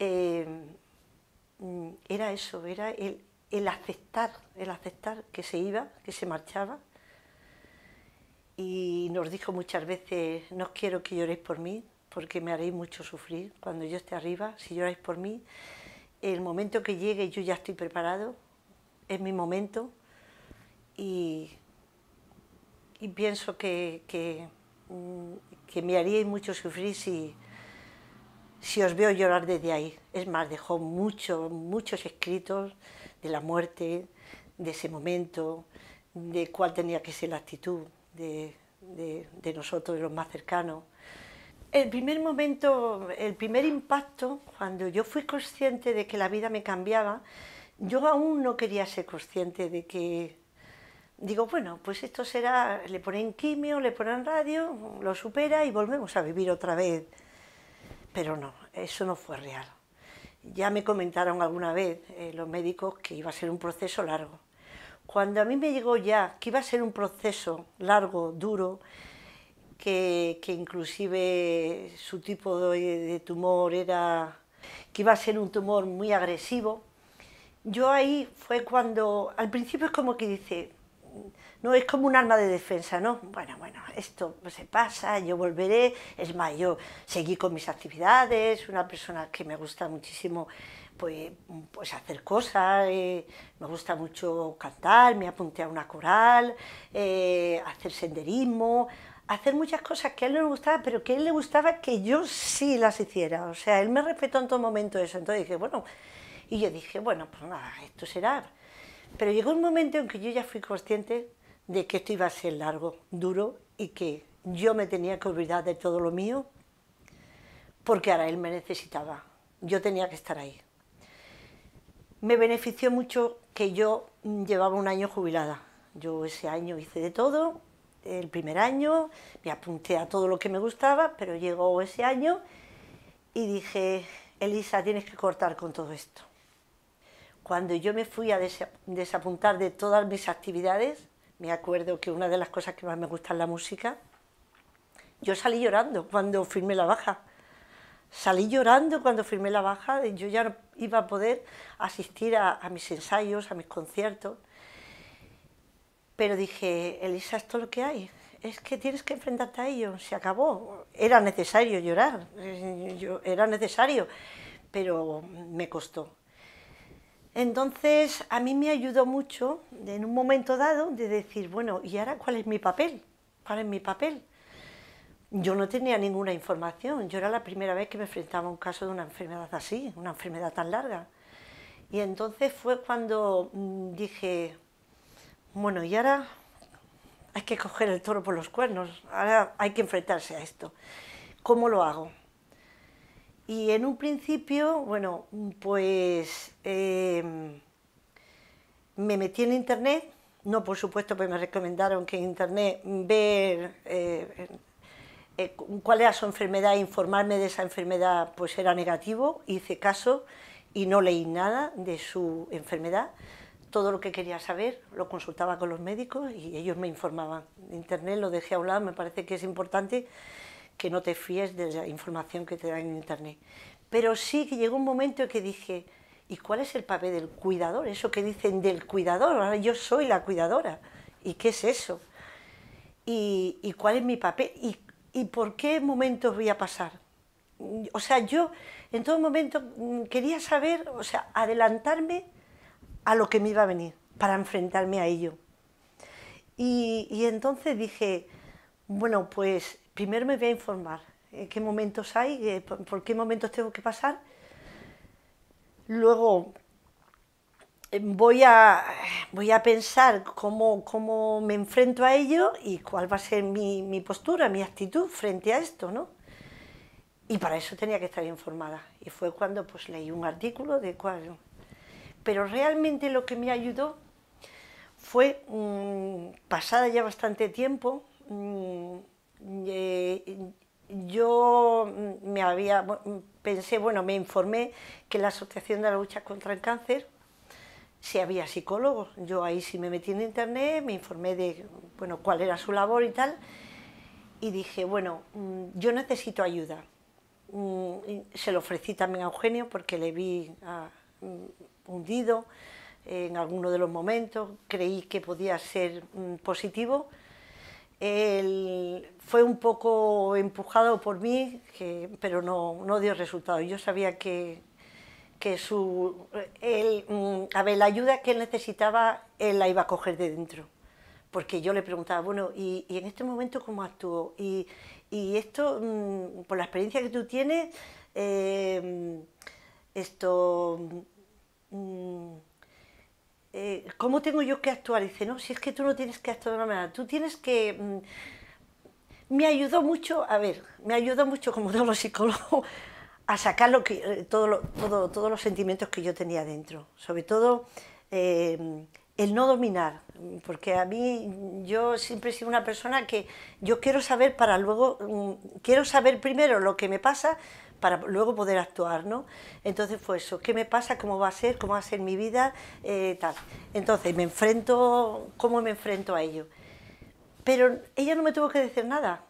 eh, mm, era eso, era él el aceptar, el aceptar que se iba, que se marchaba. Y nos dijo muchas veces, no quiero que lloréis por mí, porque me haréis mucho sufrir. Cuando yo esté arriba, si lloráis por mí, el momento que llegue yo ya estoy preparado, es mi momento. Y, pienso que, mm, que, me haríais mucho sufrir si, si os veo llorar desde ahí. Es más, dejó muchos, muchos escritos de la muerte, de ese momento, de cuál tenía que ser la actitud de, nosotros, de los más cercanos. El primer momento, el primer impacto, cuando yo fui consciente de que la vida me cambiaba, yo aún no quería ser consciente de que, digo, bueno, pues esto será, le ponen quimio, le ponen radio, lo supera y volvemos a vivir otra vez. Pero no, eso no fue real. Ya me comentaron alguna vez eh, los médicos que iba a ser un proceso largo. Cuando a mí me llegó ya que iba a ser un proceso largo, duro, que, inclusive su tipo de tumor era, que iba a ser un tumor muy agresivo, yo ahí fue cuando, al principio es como que dice, no, es como un arma de defensa, ¿no? Bueno, bueno, esto se pasa, yo volveré, es más, yo seguí con mis actividades, una persona que me gusta muchísimo pues, pues hacer cosas, eh, me gusta mucho cantar, me apunté a una coral, eh, hacer senderismo, hacer muchas cosas que a él no le gustaba, pero que a él le gustaba que yo sí las hiciera, o sea, él me respetó en todo momento eso, entonces dije, bueno, y yo dije, bueno, pues nada, esto será. Pero llegó un momento en que yo ya fui consciente de que esto iba a ser largo, duro y que yo me tenía que olvidar de todo lo mío porque ahora él me necesitaba. Yo tenía que estar ahí. Me benefició mucho que yo llevaba un año jubilada. Yo ese año hice de todo, el primer año, me apunté a todo lo que me gustaba, pero llegó ese año y dije, Elisa, tienes que cortar con todo esto. Cuando yo me fui a desapuntar de todas mis actividades, me acuerdo que una de las cosas que más me gusta es la música, yo salí llorando cuando firmé la baja. Salí llorando cuando firmé la baja, yo ya no iba a poder asistir a, mis ensayos, a mis conciertos. Pero dije, Elisa, esto es lo que hay, es que tienes que enfrentarte a ello, se acabó. Era necesario llorar, eh, era necesario, pero me costó. Entonces, a mí me ayudó mucho en un momento dado de decir, bueno, ¿y ahora cuál es mi papel? ¿Cuál es mi papel? Yo no tenía ninguna información, yo era la primera vez que me enfrentaba a un caso de una enfermedad así, una enfermedad tan larga. Y entonces fue cuando mm, dije, bueno, y ahora hay que coger el toro por los cuernos, ahora hay que enfrentarse a esto. ¿Cómo lo hago? Y en un principio, bueno, pues em, me metí en internet, no por supuesto, pues me recomendaron que en internet ver eh, eh, cuál era su enfermedad, informarme de esa enfermedad, pues era negativo, hice caso y no leí nada de su enfermedad. Todo lo que quería saber lo consultaba con los médicos y ellos me informaban. Internet lo dejé a un lado, me parece que es importante que no te fíes de la información que te dan en Internet. Pero sí que llegó un momento que dije, ¿y cuál es el papel del cuidador? Eso que dicen del cuidador, ahora yo soy la cuidadora. ¿Y qué es eso? ¿Y, cuál es mi papel? ¿Y, por qué momentos voy a pasar? O sea, yo en todo momento mm, quería saber, o sea, adelantarme a lo que me iba a venir, para enfrentarme a ello. y entonces dije, bueno, pues primero me voy a informar en qué momentos hay, eh, por, qué momentos tengo que pasar. Luego eh, voy a, voy a pensar cómo, me enfrento a ello y cuál va a ser mi, postura, mi actitud frente a esto, ¿no? Y para eso tenía que estar informada. Y fue cuando pues, leí un artículo de cuadro. Pero realmente lo que me ayudó fue, mm, pasada ya bastante tiempo, mm, eh, yo me había, pensé, bueno, me informé que la Asociación de la Lucha contra el Cáncer, se había psicólogos, yo ahí sí me metí en internet, me informé de, cuál era su labor y tal, y dije, bueno, mm, yo necesito ayuda. Mm, se lo ofrecí también a Eugenio porque le vi ah, mm, hundido en alguno de los momentos, creí que podía ser positivo, él fue un poco empujado por mí, pero no, dio resultado. Yo sabía que, su, él, mm, ver, la ayuda que él necesitaba, él la iba a coger de dentro. Porque yo le preguntaba, bueno, ¿y, en este momento cómo actuó? Y, esto, mm, por la experiencia que tú tienes, eh, esto... Mm, eh, ¿cómo tengo yo que actuar? dice, no, si es que tú no tienes que actuar de una manera, tú tienes que... Mm, me ayudó mucho, a ver, me ayudó mucho como todos los psicólogos a sacar lo que, eh, todo lo, todos los sentimientos que yo tenía dentro, sobre todo eh, el no dominar, porque a mí yo siempre he sido una persona que yo quiero saber para luego, mm, quiero saber primero lo que me pasa para luego poder actuar, ¿no? Entonces fue eso, ¿qué me pasa? ¿Cómo va a ser? ¿Cómo va a ser mi vida? Eh, tal. Entonces me enfrento, ¿cómo me enfrento a ello? Pero ella no me tuvo que decir nada.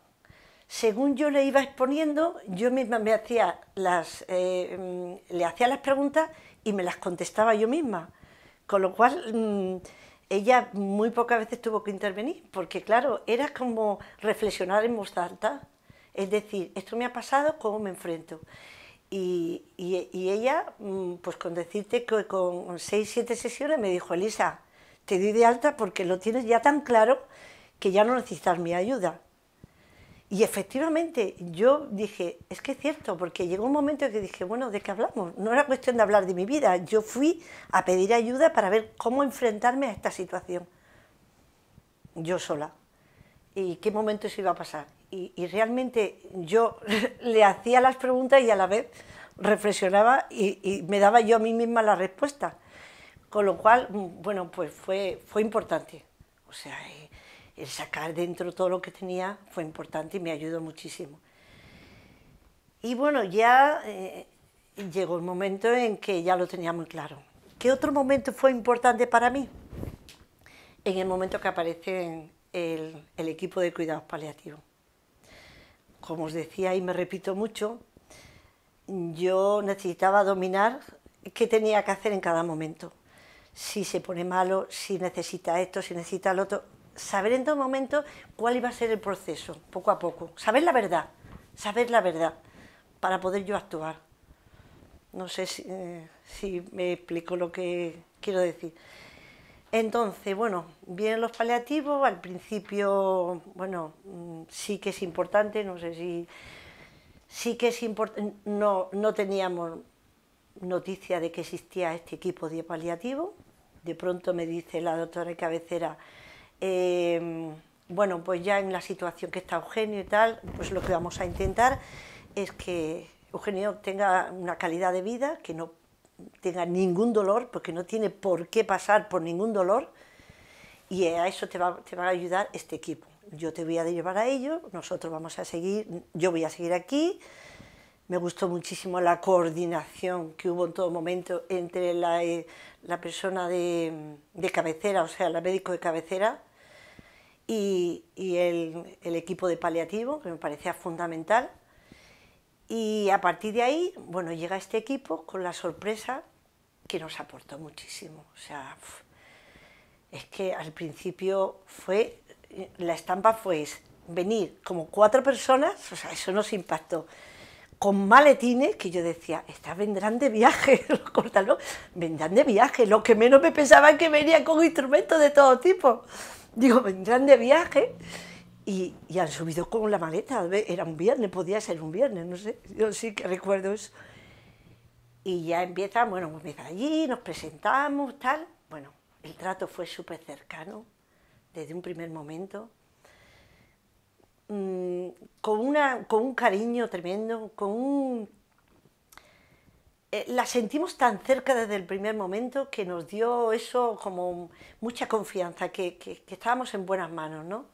Según yo le iba exponiendo, yo misma me hacía las, eh, le hacía las preguntas y me las contestaba yo misma. Con lo cual... Mm, ella muy pocas veces tuvo que intervenir, porque claro, era como reflexionar en voz alta. Es decir, esto me ha pasado, ¿cómo me enfrento? Y, ella, mm, pues con decirte que con seis, siete sesiones me dijo, Elisa, te doy de alta porque lo tienes ya tan claro que ya no necesitas mi ayuda. Y efectivamente, yo dije, es que es cierto, porque llegó un momento que dije, bueno, ¿de qué hablamos? No era cuestión de hablar de mi vida, yo fui a pedir ayuda para ver cómo enfrentarme a esta situación, yo sola, y qué momento se iba a pasar y, realmente yo le hacía las preguntas y a la vez reflexionaba y, me daba yo a mí misma la respuesta. Con lo cual, mm, bueno, pues fue, fue importante. O sea, eh, el sacar dentro todo lo que tenía fue importante y me ayudó muchísimo. Y bueno, ya eh, llegó el momento en que ya lo tenía muy claro. ¿Qué otro momento fue importante para mí? En el momento que aparece el equipo de cuidados paliativos como os decía y me repito mucho, yo necesitaba dominar qué tenía que hacer en cada momento. Si se pone malo, si necesita esto, si necesita lo otro. Saber en todo momento cuál iba a ser el proceso, poco a poco. Saber la verdad, saber la verdad, para poder yo actuar. No sé si, eh, si me explico lo que quiero decir. Entonces, bueno, vienen los paliativos, al principio, bueno, mm, sí que es importante, no sé si... Sí que es importante, no, no teníamos noticia de que existía este equipo de paliativo. De pronto me dice la doctora de cabecera, em, bueno, pues ya en la situación que está Eugenio y tal, pues lo que vamos a intentar es que Eugenio tenga una calidad de vida, que no tenga ningún dolor, porque no tiene por qué pasar por ningún dolor, y a eso te va, a ayudar este equipo. Yo te voy a llevar a ello, nosotros vamos a seguir, yo voy a seguir aquí. Me gustó muchísimo la coordinación que hubo en todo momento entre la, eh, persona de, cabecera, o sea, la médico de cabecera, y, el, el equipo de paliativo, que me parecía fundamental. Y a partir de ahí, bueno, llega este equipo con la sorpresa que nos aportó muchísimo. O sea, es que al principio fue, la estampa fue venir como cuatro personas, o sea, eso nos impactó, con maletines que yo decía, estas vendrán de viaje, cortarlo vendrán de viaje, lo que menos me pensaba es que venían con instrumentos de todo tipo. Digo, vendrán de viaje. Y, han subido con la maleta. Era un viernes, podía ser un viernes, no sé. Yo sí que recuerdo eso. Y ya empieza, bueno, pues empieza allí, nos presentamos, tal. Bueno, el trato fue súper cercano desde un primer momento. Mm, con, un cariño tremendo, con un... Eh, la sentimos tan cerca desde el primer momento que nos dio eso como mucha confianza, que, que estábamos en buenas manos, ¿no?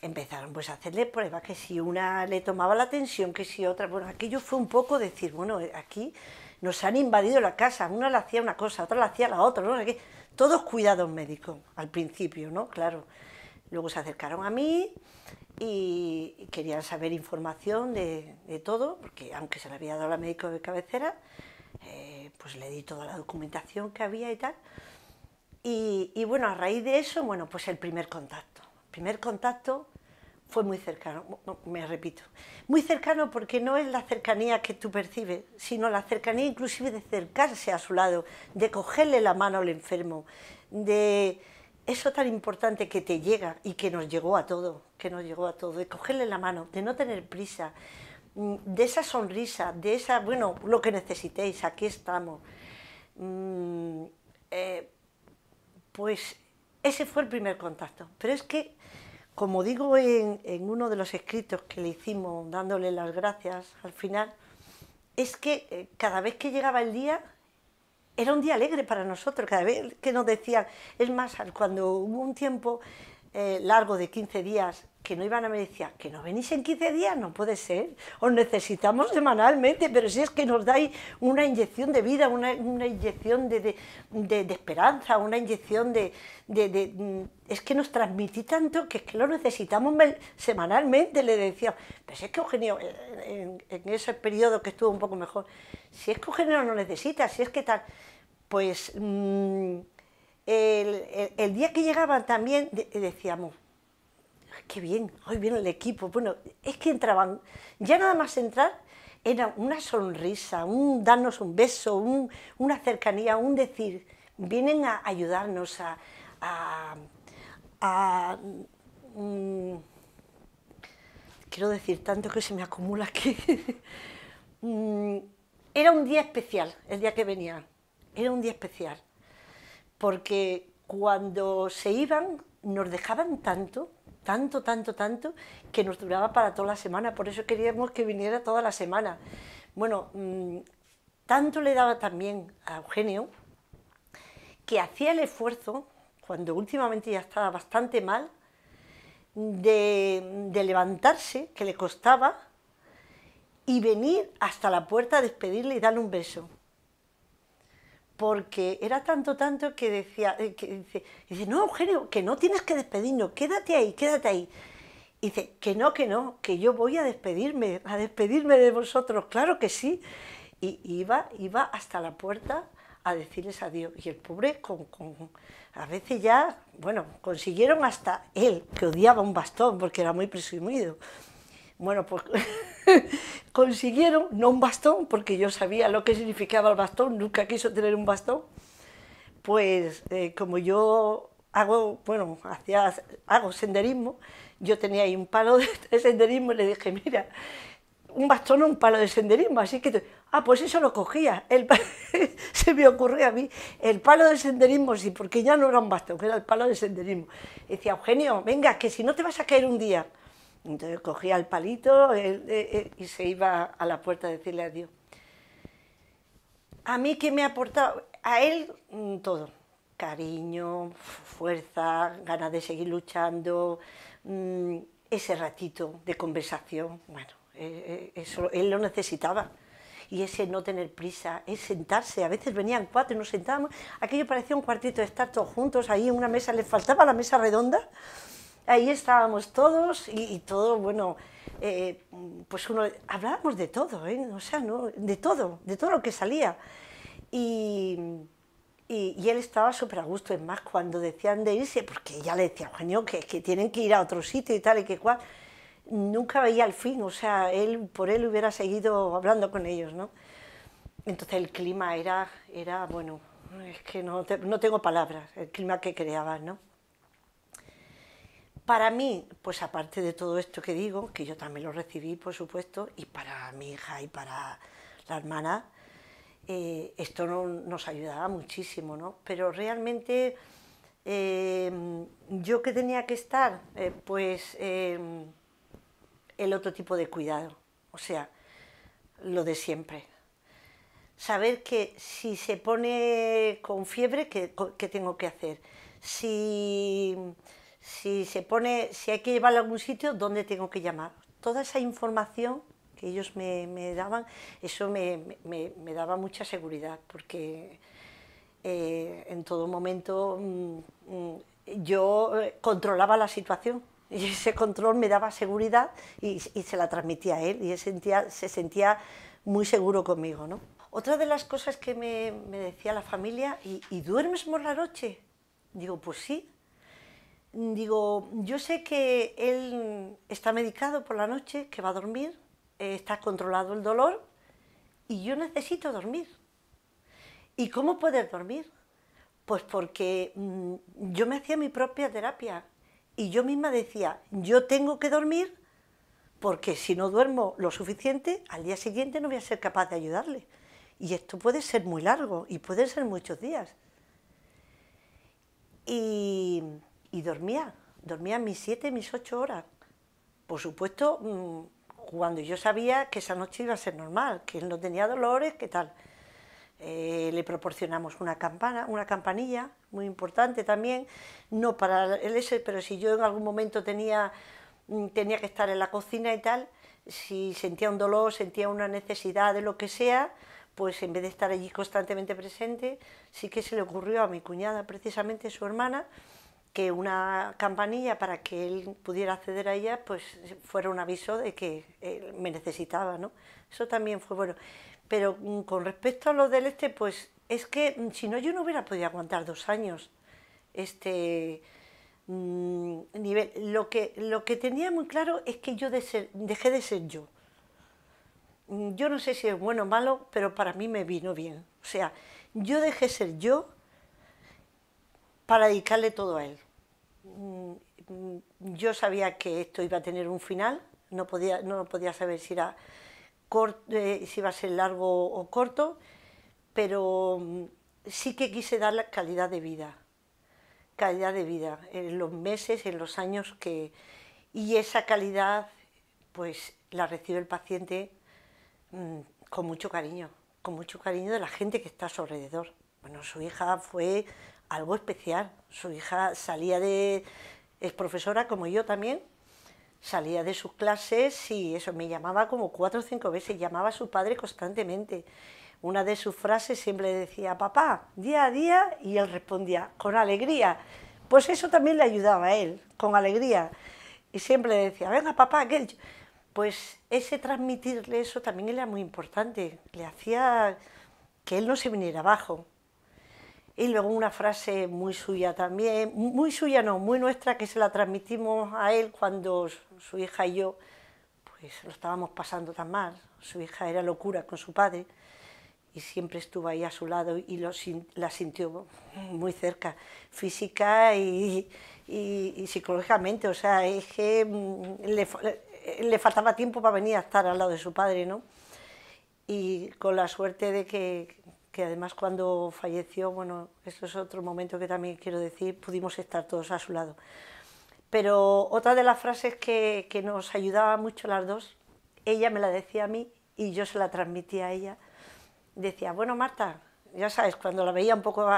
empezaron pues a hacerle pruebas, que si una le tomaba la atención, que si otra, bueno, aquello fue un poco decir, bueno, eh, aquí nos han invadido la casa, una le hacía una cosa, otra le hacía la otra, ¿no? Aquí, todos cuidados médicos al principio, ¿no? Claro. Luego se acercaron a mí y querían saber información de, todo, porque aunque se le había dado la médico de cabecera, eh, pues le di toda la documentación que había y tal. Y, y bueno, a raíz de eso, bueno, pues el primer contacto primer contacto fue muy cercano, me repito, muy cercano porque no es la cercanía que tú percibes, sino la cercanía inclusive de acercarse a su lado, de cogerle la mano al enfermo, de eso tan importante que te llega y que nos llegó a todo, que nos llegó a todo, de cogerle la mano, de no tener prisa, mm, de esa sonrisa, de esa, bueno, lo que necesitéis, aquí estamos. Mm, eh, pues ese fue el primer contacto. Pero es que, como digo en, uno de los escritos que le hicimos dándole las gracias al final, es que eh, cada vez que llegaba el día era un día alegre para nosotros, cada vez que nos decían, es más, cuando hubo un tiempo eh, largo de 15 días que no iban a me que no venís en 15 días, no puede ser, os necesitamos semanalmente, pero si es que nos dais una inyección de vida, una, inyección de, esperanza, una inyección de, mm, Es que nos transmití tanto que es que lo necesitamos semanalmente, le decía, pero si es que Eugenio, en, ese periodo que estuvo un poco mejor, si es que Eugenio no necesita, si es que tal, pues mm, el, día que llegaban también decíamos, qué bien, hoy viene el equipo. Bueno, es que entraban, ya nada más entrar, era una sonrisa, un darnos un beso, una cercanía, un decir, vienen a ayudarnos a, mm, quiero decir tanto que se me acumula aquí. Mm, era un día especial, el día que venía, era un día especial, porque cuando se iban nos dejaban tanto tanto, tanto, tanto, que nos duraba para toda la semana. Por eso queríamos que viniera toda la semana. Bueno, mm, tanto le daba también a Eugenio que hacía el esfuerzo, cuando últimamente ya estaba bastante mal, de levantarse, que le costaba, y venir hasta la puerta a despedirle y darle un beso porque era tanto, tanto que decía, eh, dice, dice, no, Eugenio, que no tienes que despedirnos, quédate ahí, quédate ahí. dice, que no, que no, que yo voy a despedirme, a despedirme de vosotros, claro que sí. Y iba, iba hasta la puerta a decirles adiós. Y el pobre, con, a veces ya, bueno, consiguieron hasta él, que odiaba un bastón porque era muy presumido. Bueno, pues consiguieron, no un bastón, porque yo sabía lo que significaba el bastón, nunca quiso tener un bastón, pues eh, como yo hago, bueno, hago senderismo, yo tenía ahí un palo de senderismo y le dije, mira, un bastón o un palo de senderismo, así que, ah, pues eso lo cogía, el, se me ocurrió a mí, el palo de senderismo, sí, porque ya no era un bastón, era el palo de senderismo. decía, Eugenio, venga, que si no te vas a caer un día, entonces cogía el palito y se iba a la puerta a decirle adiós. A mí, ¿qué me ha aportado? A él mm, todo. Cariño, fuerza, ganas de seguir luchando, mm, ese ratito de conversación. Bueno, eh, eh, eso, él lo necesitaba. Y ese no tener prisa, es sentarse. A veces venían cuatro y nos sentábamos. Aquello parecía un cuartito de estar todos juntos ahí en una mesa. le faltaba la mesa redonda ahí estábamos todos y, todo, bueno, eh, pues uno, hablábamos de todo, ¿eh? o sea, ¿no? de todo, de todo lo que salía. Y, él estaba súper a gusto, es más, cuando decían de irse, porque ya le decía, Juanio, que, tienen que ir a otro sitio y tal y que cual, nunca veía el fin, o sea, él, por él hubiera seguido hablando con ellos, ¿no? Entonces el clima era, era bueno, es que no, no tengo palabras, el clima que creaba, ¿no? Para mí, pues aparte de todo esto que digo, que yo también lo recibí, por supuesto, y para mi hija y para la hermana, eh, esto nos ayudaba muchísimo, ¿no? Pero realmente eh, yo que tenía que estar, eh, pues el otro tipo de cuidado, o sea, lo de siempre. Saber que si se pone con fiebre, ¿qué, qué tengo que hacer? Si si se pone, si hay que llevarlo a algún sitio, ¿dónde tengo que llamar? Toda esa información que ellos me, me daban, eso me, me, me, daba mucha seguridad, porque eh, en todo momento mm, mm, yo eh, controlaba la situación y ese control me daba seguridad y, y se la transmitía a él y él sentía, se sentía muy seguro conmigo. ¿no? Otra de las cosas que me, decía la familia, ¿y, ¿y duermes por la noche? Digo, pues sí, Mm, digo, yo sé que él está medicado por la noche, que va a dormir, eh, está controlado el dolor y yo necesito dormir. ¿Y cómo poder dormir? Pues porque mm, yo me hacía mi propia terapia y yo misma decía, yo tengo que dormir porque si no duermo lo suficiente, al día siguiente no voy a ser capaz de ayudarle. Y esto puede ser muy largo y puede ser muchos días. Y y dormía, dormía mis siete, mis ocho horas. Por supuesto, mm, cuando yo sabía que esa noche iba a ser normal, que él no tenía dolores, que tal. Eh, le proporcionamos una campana, una campanilla, muy importante también, no para el ese, pero si yo en algún momento tenía, mm, tenía que estar en la cocina y tal, si sentía un dolor, sentía una necesidad de lo que sea, pues en vez de estar allí constantemente presente, sí que se le ocurrió a mi cuñada, precisamente su hermana, que una campanilla para que él pudiera acceder a ella pues fuera un aviso de que eh, me necesitaba, ¿no? Eso también fue bueno. Pero mm, con respecto a lo del este, pues es que mm, si no yo no hubiera podido aguantar dos años este mm, nivel. Lo que, lo que tenía muy claro es que yo dejé de ser yo. Yo no sé si es bueno o malo, pero para mí me vino bien. O sea, yo dejé ser yo para dedicarle todo a él. Mm, yo sabía que esto iba a tener un final, no podía, no podía saber si, era eh, si iba a ser largo o corto, pero mm, sí que quise dar la calidad de vida, calidad de vida, en los meses, en los años que... Y esa calidad, pues la recibe el paciente mm, con mucho cariño, con mucho cariño de la gente que está a su alrededor. Bueno, su hija fue algo especial. Su hija salía de, es profesora como yo también, salía de sus clases y eso, me llamaba como cuatro o cinco veces, llamaba a su padre constantemente. Una de sus frases siempre decía, papá, día a día, y él respondía, con alegría. Pues eso también le ayudaba a él, con alegría. Y siempre decía, venga papá, que Pues ese transmitirle eso también era muy importante, le hacía que él no se viniera abajo, y luego una frase muy suya también, muy suya no, muy nuestra, que se la transmitimos a él cuando su hija y yo pues lo estábamos pasando tan mal. Su hija era locura con su padre y siempre estuvo ahí a su lado y lo, la sintió muy cerca, física y, y, psicológicamente. O sea, es que mm, le, le, faltaba tiempo para venir a estar al lado de su padre, ¿no? Y con la suerte de que, que además cuando falleció, bueno, esto es otro momento que también quiero decir, pudimos estar todos a su lado. Pero otra de las frases que, nos ayudaba mucho las dos, ella me la decía a mí y yo se la transmitía a ella. Decía, bueno, Marta, ya sabes, cuando la veía un poco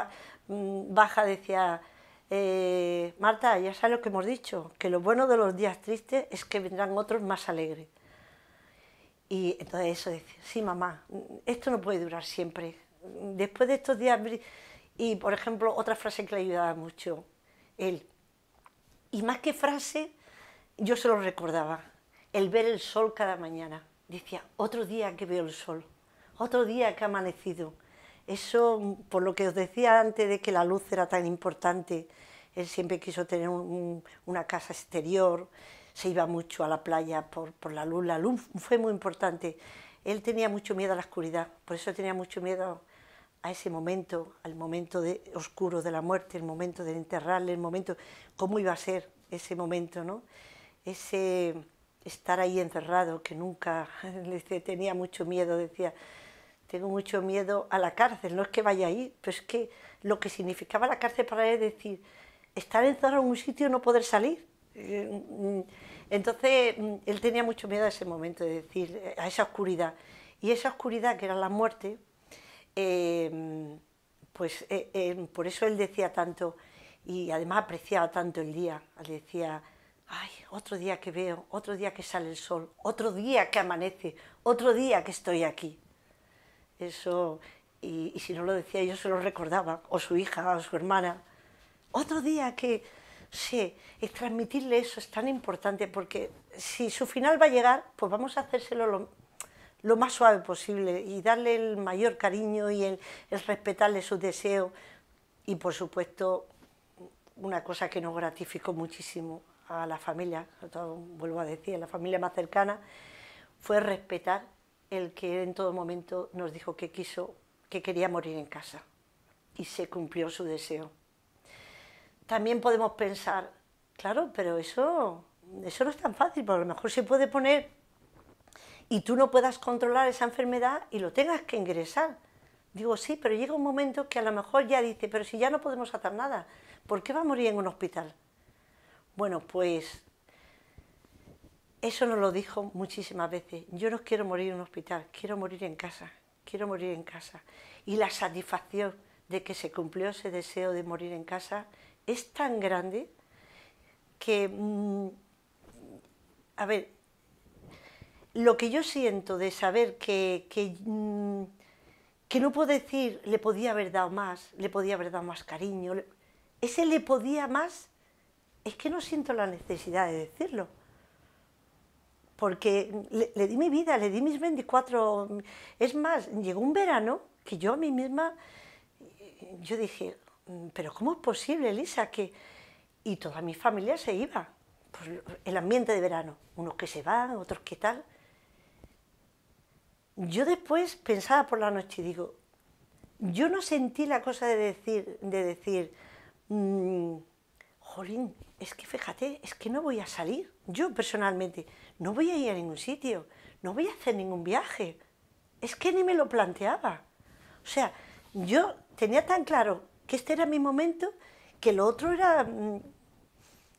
mm, baja, decía, eh, Marta, ya sabes lo que hemos dicho, que lo bueno de los días tristes es que vendrán otros más alegres. Y entonces eso decía, sí, mamá, esto no puede durar siempre, después de estos días, y por ejemplo, otra frase que le ayudaba mucho, él, y más que frase, yo se lo recordaba, el ver el sol cada mañana. Decía, otro día que veo el sol, otro día que ha amanecido. Eso, por lo que os decía antes de que la luz era tan importante, él siempre quiso tener una casa exterior, se iba mucho a la playa por, por, la luz, la luz fue muy importante. Él tenía mucho miedo a la oscuridad, por eso tenía mucho miedo a ese momento, al momento oscuro de la muerte, el momento de enterrarle, el momento, cómo iba a ser ese momento, ¿no? Ese estar ahí encerrado, que nunca tenía mucho miedo, decía, tengo mucho miedo a la cárcel, no es que vaya ahí, pero es que lo que significaba la cárcel para él es decir, estar encerrado en un sitio y no poder salir. Eh, mm, entonces mm, él tenía mucho miedo a ese momento, de decir, eh, a esa oscuridad. Y esa oscuridad que era la muerte, Em, pues e, em, por eso él decía tanto, y además apreciaba tanto el día, le decía, ay, otro día que veo, otro día que sale el sol, otro día que amanece, otro día que estoy aquí. Eso, y, si no lo decía yo se lo recordaba, o su hija, o su hermana, otro día que, sí, es transmitirle eso es tan importante porque si su final va a llegar, pues vamos a hacérselo lo, lo más suave posible y darle el mayor cariño y el, respetarle sus deseos. Y por supuesto, una cosa que nos gratificó muchísimo a la familia, vuelvo a decir, a la familia más cercana, fue respetar el que en todo momento nos dijo que quiso, que quería morir en casa. Y se cumplió su deseo. También podemos pensar, claro, pero eso, eso no es tan fácil, a lo mejor se puede poner y tú no puedas controlar esa enfermedad y lo tengas que ingresar. Digo, sí, pero llega un momento que a lo mejor ya dice, pero si ya no podemos hacer nada, ¿por qué va a morir en un hospital? Bueno, pues eso nos lo dijo muchísimas veces. Yo no quiero morir en un hospital, quiero morir en casa, quiero morir en casa. Y la satisfacción de que se cumplió ese deseo de morir en casa es tan grande que, mm, a ver, lo que yo siento de saber que, mm, que, no puedo decir le podía haber dado más, le podía haber dado más cariño, ese le podía más, es que no siento la necesidad de decirlo. Porque le, di mi vida, le di mis 24... Es más, llegó un verano que yo a mí misma, yo dije, mm, pero ¿cómo es posible, Elisa, que... Y toda mi familia se iba, pues, el ambiente de verano, unos que se van, otros que tal yo después pensaba por la noche y digo, yo no sentí la cosa de decir, de decir mm, jolín, es que fíjate, es que no voy a salir, yo personalmente, no voy a ir a ningún sitio, no voy a hacer ningún viaje, es que ni me lo planteaba. O sea, yo tenía tan claro que este era mi momento que lo otro era, mm,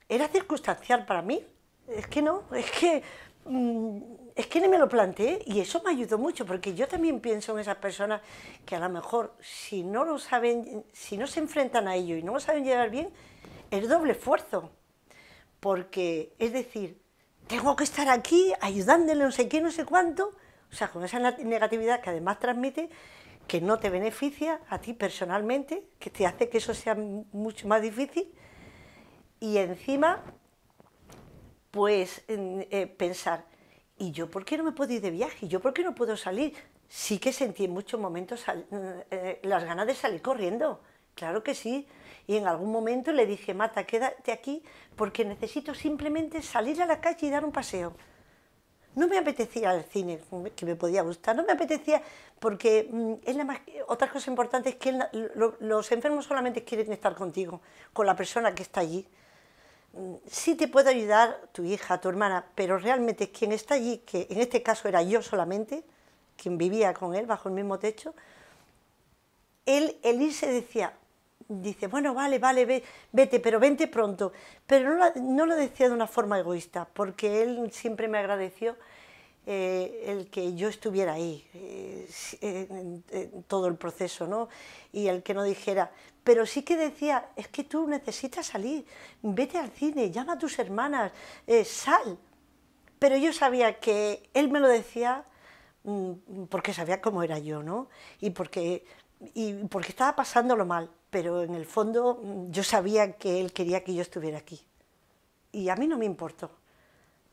era circunstancial para mí. Es que no, es que Mm, es que no me lo planteé y eso me ayudó mucho, porque yo también pienso en esas personas que a lo mejor si no lo saben, si no se enfrentan a ello y no lo saben llevar bien, es doble esfuerzo. Porque, es decir, tengo que estar aquí ayudándole no sé qué, no sé cuánto, o sea, con esa negatividad que además transmite, que no te beneficia a ti personalmente, que te hace que eso sea mucho más difícil, y encima pues eh, pensar, ¿y yo por qué no me puedo ir de viaje? ¿Y yo por qué no puedo salir? Sí que sentí en muchos momentos eh, eh, las ganas de salir corriendo, claro que sí. Y en algún momento le dije, Mata, quédate aquí porque necesito simplemente salir a la calle y dar un paseo. No me apetecía el cine, que me podía gustar, no me apetecía porque mm, es la otra cosa importante es que los enfermos solamente quieren estar contigo, con la persona que está allí sí te puede ayudar tu hija, tu hermana, pero realmente quien está allí, que en este caso era yo solamente, quien vivía con él bajo el mismo techo, él, él irse decía, dice, bueno, vale, vale, ve, vete, pero vente pronto. Pero no, no, lo decía de una forma egoísta, porque él siempre me agradeció eh, el que yo estuviera ahí eh, en, todo el proceso, ¿no? Y el que no dijera, pero sí que decía, es que tú necesitas salir, vete al cine, llama a tus hermanas, eh, sal. Pero yo sabía que él me lo decía mm, porque sabía cómo era yo, ¿no? Y porque, y porque estaba pasándolo mal, pero en el fondo mm, yo sabía que él quería que yo estuviera aquí. Y a mí no me importó,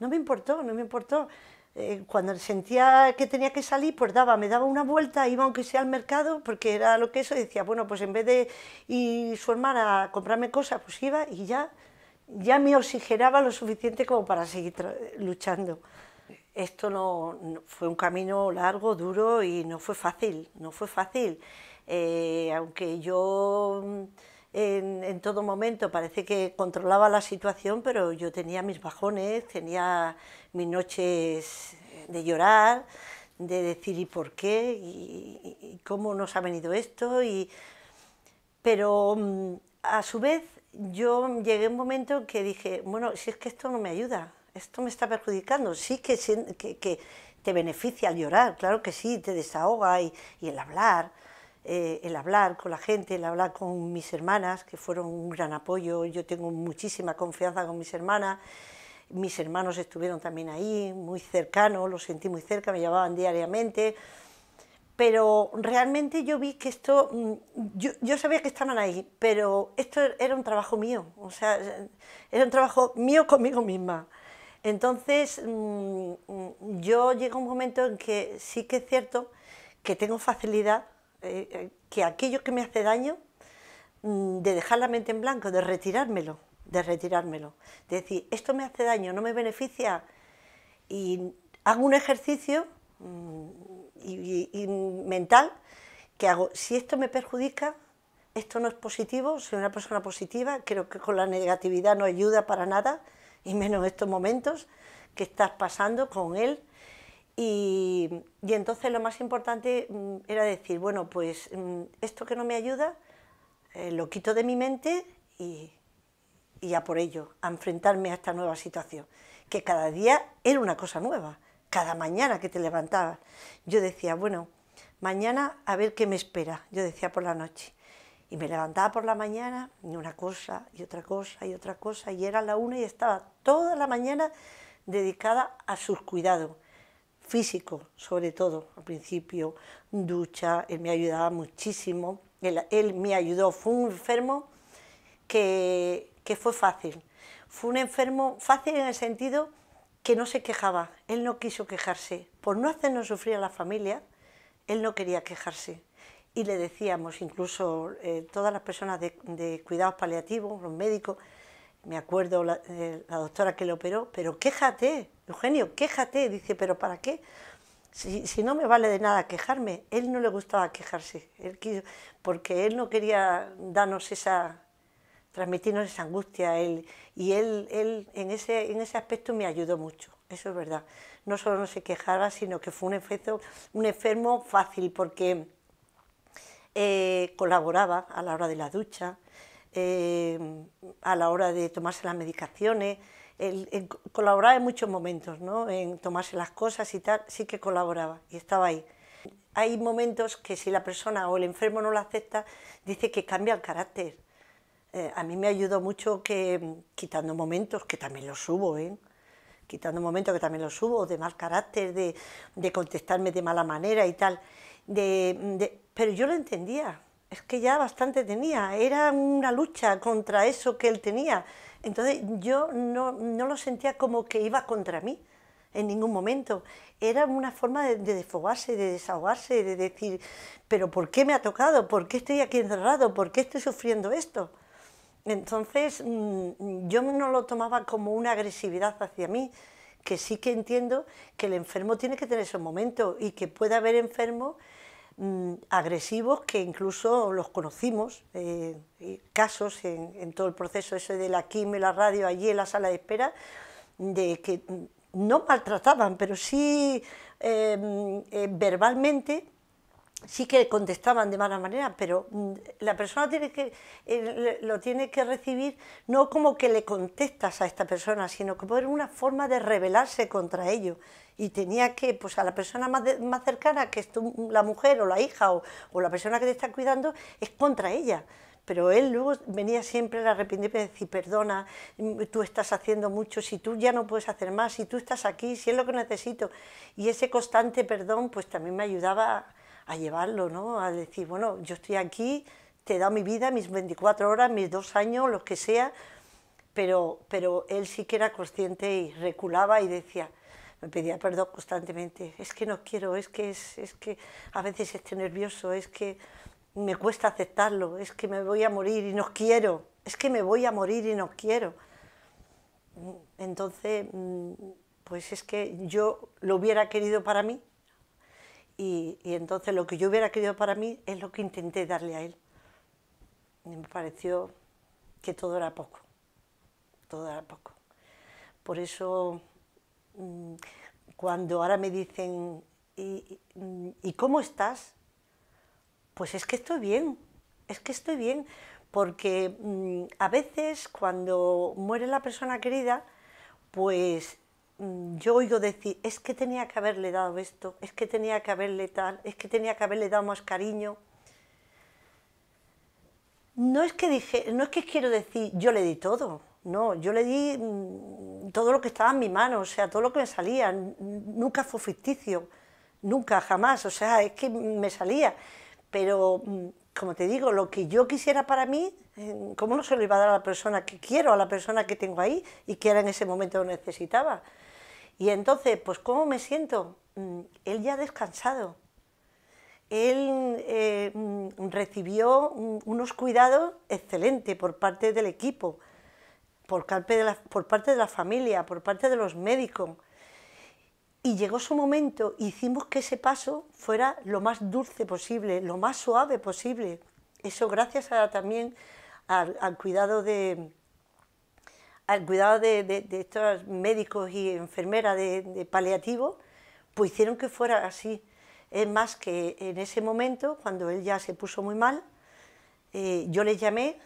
no me importó, no me importó. Eh, cuando sentía que tenía que salir, pues daba, me daba una vuelta, iba aunque sea al mercado, porque era lo que eso, y decía, bueno, pues en vez de ir su hermana a comprarme cosas, pues iba y ya, ya me oxigenaba lo suficiente como para seguir luchando. Esto no, fue un camino largo, duro y no fue fácil, no fue fácil. Eh, aunque yo en, en, todo momento parece que controlaba la situación, pero yo tenía mis bajones, tenía mis noches de llorar, de decir y por qué, y, cómo nos ha venido esto. Y... Pero mm, a su vez yo llegué a un momento que dije, bueno, si es que esto no me ayuda, esto me está perjudicando, sí que, te beneficia el llorar, claro que sí, te desahoga y, el hablar, eh, el hablar con la gente, el hablar con mis hermanas, que fueron un gran apoyo, yo tengo muchísima confianza con mis hermanas, mis hermanos estuvieron también ahí, muy cercanos, los sentí muy cerca, me llamaban diariamente, pero realmente yo vi que esto, mm, yo, sabía que estaban ahí, pero esto era un trabajo mío, o sea, era un trabajo mío conmigo misma. Entonces, mm, yo llego a un momento en que sí que es cierto que tengo facilidad, eh, eh, que aquello que me hace daño, mm, de dejar la mente en blanco, de retirármelo de retirármelo. De decir, esto me hace daño, no me beneficia. Y hago un ejercicio mm, y, mental que hago, si esto me perjudica, esto no es positivo, soy una persona positiva, creo que con la negatividad no ayuda para nada, y menos estos momentos que estás pasando con él. Y, entonces lo más importante mm, era decir, bueno, pues mm, esto que no me ayuda, eh, lo quito de mi mente y y a por ello, a enfrentarme a esta nueva situación, que cada día era una cosa nueva, cada mañana que te levantabas. Yo decía, bueno, mañana a ver qué me espera, yo decía por la noche. Y me levantaba por la mañana y una cosa y otra cosa y otra cosa, y era la una y estaba toda la mañana dedicada a sus cuidados físico sobre todo al principio, ducha, él me ayudaba muchísimo, él me ayudó, fue un enfermo que que fue fácil. Fue un enfermo fácil en el sentido que no se quejaba, él no quiso quejarse. Por no hacernos sufrir a la familia, él no quería quejarse. Y le decíamos, incluso eh, todas las personas de, cuidados paliativos, los médicos, me acuerdo eh, la, doctora que le operó, pero quéjate, Eugenio, quéjate. Dice, ¿pero para qué? Si, no me vale de nada quejarme, él no le gustaba quejarse, él porque él no quería darnos esa, transmitirnos esa angustia. Él, y él, él en, ese, en ese aspecto me ayudó mucho, eso es verdad. No solo no se quejaba, sino que fue un enfermo, un enfermo fácil porque eh, colaboraba a la hora de la ducha, eh, a la hora de tomarse las medicaciones. colaboraba en muchos momentos, ¿no? en tomarse las cosas y tal, sí que colaboraba y estaba ahí. Hay momentos que si la persona o el enfermo no lo acepta, dice que cambia el carácter, eh, a mí me ayudó mucho que, mm, quitando momentos, que también los subo, ¿eh? quitando momentos que también los subo, de mal carácter, de, contestarme de mala manera y tal. Mm, de, pero yo lo entendía, es que ya bastante tenía, era una lucha contra eso que él tenía. Entonces yo no, lo sentía como que iba contra mí en ningún momento. Era una forma de, de, desfogarse, de desahogarse, de decir, pero ¿por qué me ha tocado? ¿Por qué estoy aquí encerrado? ¿Por qué estoy sufriendo esto? Entonces, mm, yo no lo tomaba como una agresividad hacia mí, que sí que entiendo que el enfermo tiene que tener su momento y que puede haber enfermos mm, agresivos que incluso los conocimos, eh, casos en, todo el proceso ese de la quimio, la radio, allí en la sala de espera, de que mm, no maltrataban, pero sí eh, eh, verbalmente sí que contestaban de mala manera, pero mm, la persona tiene que, eh, lo tiene que recibir no como que le contestas a esta persona, sino como una forma de rebelarse contra ello. Y tenía que, pues a la persona más, más cercana, que es la mujer o la hija o, la persona que te está cuidando, es contra ella. Pero él luego venía siempre a arrepentirme y decir, perdona, mm, tú estás haciendo mucho, si tú ya no puedes hacer más, si tú estás aquí, si es lo que necesito. Y ese constante perdón, pues también me ayudaba a llevarlo, ¿no? A decir, bueno, yo estoy aquí, te he dado mi vida, mis 24 horas, mis dos años, lo que sea, pero, pero él sí que era consciente y reculaba y decía, me pedía perdón constantemente, es que no quiero, es que, es, es que a veces estoy nervioso, es que me cuesta aceptarlo, es que me voy a morir y no quiero, es que me voy a morir y no quiero. Entonces, mm, pues es que yo lo hubiera querido para mí, y, entonces lo que yo hubiera querido para mí es lo que intenté darle a él. me pareció que todo era poco, todo era poco. Por eso, mm, cuando ahora me dicen, mm, y cómo estás? Pues es que estoy bien, es que estoy bien, porque mm, a veces cuando muere la persona querida, pues Mm, yo oigo decir, es que tenía que haberle dado esto, es que tenía que haberle tal, es que tenía que haberle dado más cariño. No es que dije, no es que quiero decir, yo le di todo, no, yo le di mm, todo lo que estaba en mi mano, o sea, todo lo que me salía, nunca fue ficticio, nunca, jamás, o sea, es que me salía, pero mm, como te digo, lo que yo quisiera para mí, ¿cómo no se lo iba a dar a la persona que quiero, a la persona que tengo ahí y que era en ese momento lo necesitaba? Y entonces, pues ¿cómo me siento? Mm, él ya ha descansado. Él eh, recibió unos cuidados excelentes por parte del equipo, por parte de, la, familia, por parte de los médicos. Y llegó su momento, hicimos que ese paso fuera lo más dulce posible, lo más suave posible. Eso gracias también al cuidado de, al cuidado de, estos médicos y enfermeras de, paliativo, paliativos, pues hicieron que fuera así. Es más que en ese momento, cuando él ya se puso muy mal, eh, yo les llamé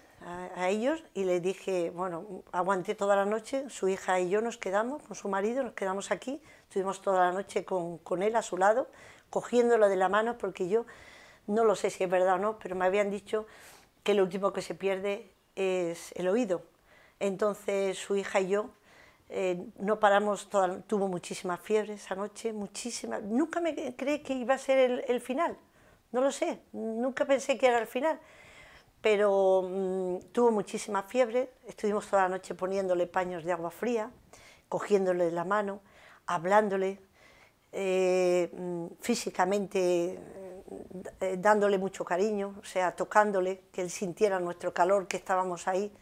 a, ellos y les dije, bueno, aguanté toda la noche, su hija y yo nos quedamos con su marido, nos quedamos aquí, estuvimos toda la noche con él a su lado, cogiéndolo de la mano, porque yo no lo sé si es verdad o no, pero me habían dicho que lo último que se pierde es el oído. Entonces su hija y yo eh, no paramos, tuvo muchísima fiebre esa noche, muchísima. Nunca me creí que iba a ser el, final, no lo sé, nunca pensé que era el final pero mm, tuvo muchísima fiebre, estuvimos toda la noche poniéndole paños de agua fría, cogiéndole la mano, hablándole eh, mm, físicamente, eh, dándole mucho cariño, o sea, tocándole, que él sintiera nuestro calor, que estábamos ahí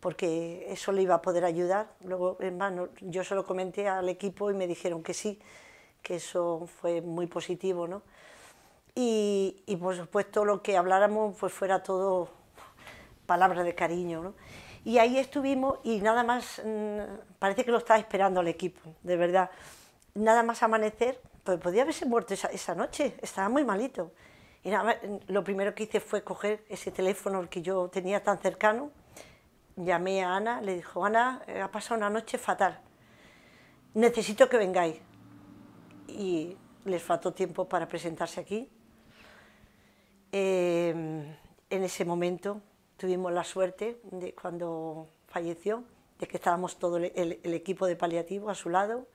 porque eso le iba a poder ayudar. Luego, en vano, yo se lo comenté al equipo y me dijeron que sí, que eso fue muy positivo, ¿no? Y, y por supuesto lo que habláramos pues fuera todo palabras de cariño, ¿no? Y ahí estuvimos y nada más, mm, parece que lo estaba esperando el equipo, de verdad. Nada más amanecer, pues podía haberse muerto esa, noche, estaba muy malito. Y nada lo primero que hice fue coger ese teléfono que yo tenía tan cercano, llamé a Ana, le dijo, Ana, eh, ha pasado una noche fatal, necesito que vengáis. Y les faltó tiempo para presentarse aquí. Em, en ese momento tuvimos la suerte de cuando falleció, de que estábamos todo el, equipo de paliativo a su lado,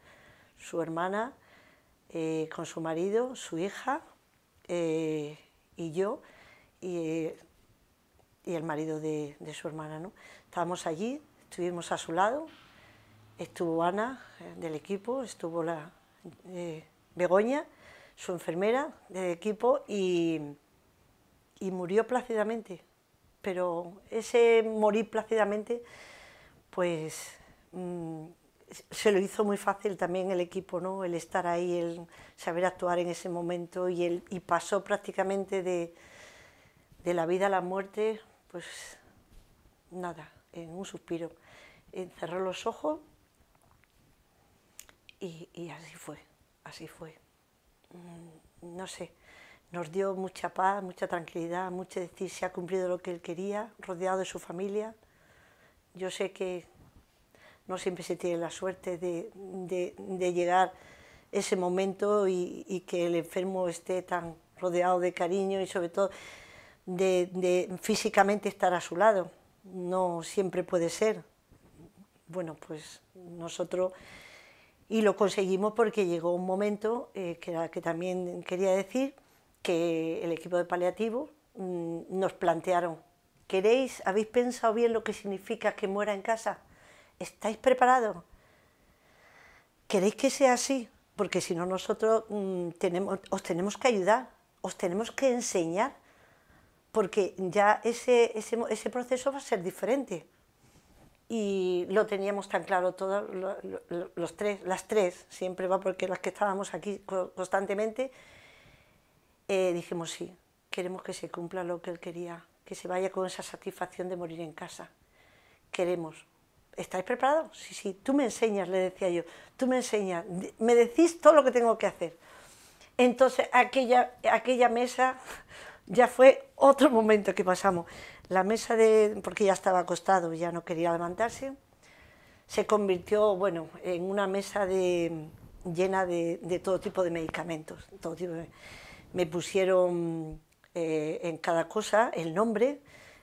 su hermana, eh, con su marido, su hija eh, y yo. Y y el marido de, su hermana. ¿no? Estábamos allí, estuvimos a su lado, estuvo Ana eh, del equipo, estuvo la eh, Begoña, su enfermera del equipo, y, murió plácidamente. Pero ese morir plácidamente, pues mm, se lo hizo muy fácil también el equipo, ¿no? El estar ahí, el saber actuar en ese momento y, el, y pasó prácticamente de, de la vida a la muerte pues nada, en un suspiro. Encerró los ojos y, así fue, así fue. Mm, no sé, nos dio mucha paz, mucha tranquilidad, mucho decir se ha cumplido lo que él quería, rodeado de su familia. Yo sé que no siempre se tiene la suerte de, llegar ese momento y, y que el enfermo esté tan rodeado de cariño y sobre todo de, físicamente estar a su lado. No siempre puede ser. Bueno, pues nosotros y lo conseguimos porque llegó un momento eh, que, también quería decir que el equipo de paliativos mm, nos plantearon ¿Queréis? ¿Habéis pensado bien lo que significa que muera en casa? ¿Estáis preparados? ¿Queréis que sea así? Porque si no, nosotros mm, tenemos, os tenemos que ayudar, os tenemos que enseñar porque ya ese, ese, proceso va a ser diferente. Y lo teníamos tan claro todos los tres, las tres, siempre va porque las que estábamos aquí constantemente, eh, dijimos sí, queremos que se cumpla lo que él quería, que se vaya con esa satisfacción de morir en casa. Queremos. ¿Estáis preparados? Sí, sí, tú me enseñas, le decía yo, tú me enseñas, me decís todo lo que tengo que hacer. Entonces, aquella, aquella mesa ya fue otro momento que pasamos. La mesa de, porque ya estaba acostado, y ya no quería levantarse, se convirtió, bueno, en una mesa llena de, todo tipo de medicamentos. Todo me pusieron eh, en cada cosa el nombre,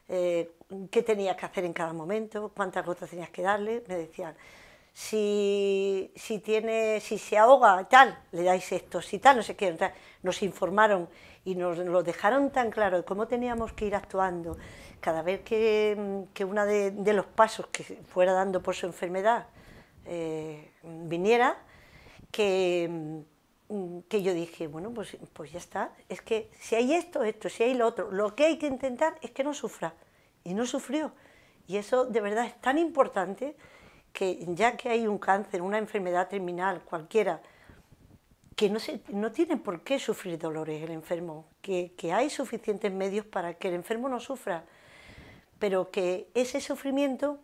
eh, qué tenía que hacer en cada momento, cuántas gotas tenías que darle, me decían. Si, tiene, si se ahoga, tal, le dais esto, si tal, no sé qué. Nos informaron y nos lo dejaron tan claro cómo teníamos que ir actuando. Cada vez que, que uno de, los pasos que fuera dando por su enfermedad eh, viniera, que, mm, que yo dije, bueno, pues, pues ya está, es que si hay esto, esto, si hay lo otro, lo que hay que intentar es que no sufra. Y no sufrió. Y eso de verdad es tan importante que ya que hay un cáncer, una enfermedad terminal, cualquiera, que no, tienen por qué sufrir dolores el enfermo, que, hay suficientes medios para que el enfermo no sufra, pero que ese sufrimiento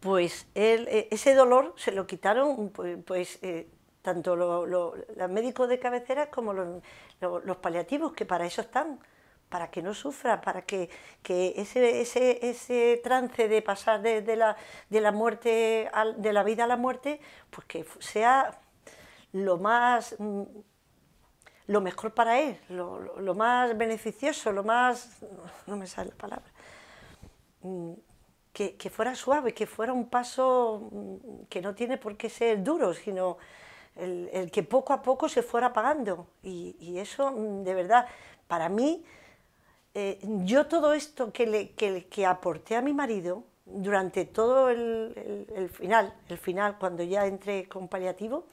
pues e, ese dolor se lo quitaron pues, pues eh, tanto los médicos de cabecera como los, paliativos, que para eso están, para que no sufra, para que, que ese, ese, trance de pasar de, la, muerte de la vida a la muerte, pues que sea lo más mm, lo mejor para él, lo, más beneficioso, lo más, no me sale la palabra, mm, que, que, fuera suave, que fuera un paso mm, que no tiene por qué ser duro, sino el, el que poco a poco se fuera pagando. Y, y eso, de verdad, para mí, eh, yo todo esto que, le, que, que, aporté a mi marido durante todo el, el, el final, el final, cuando ya entré con paliativo,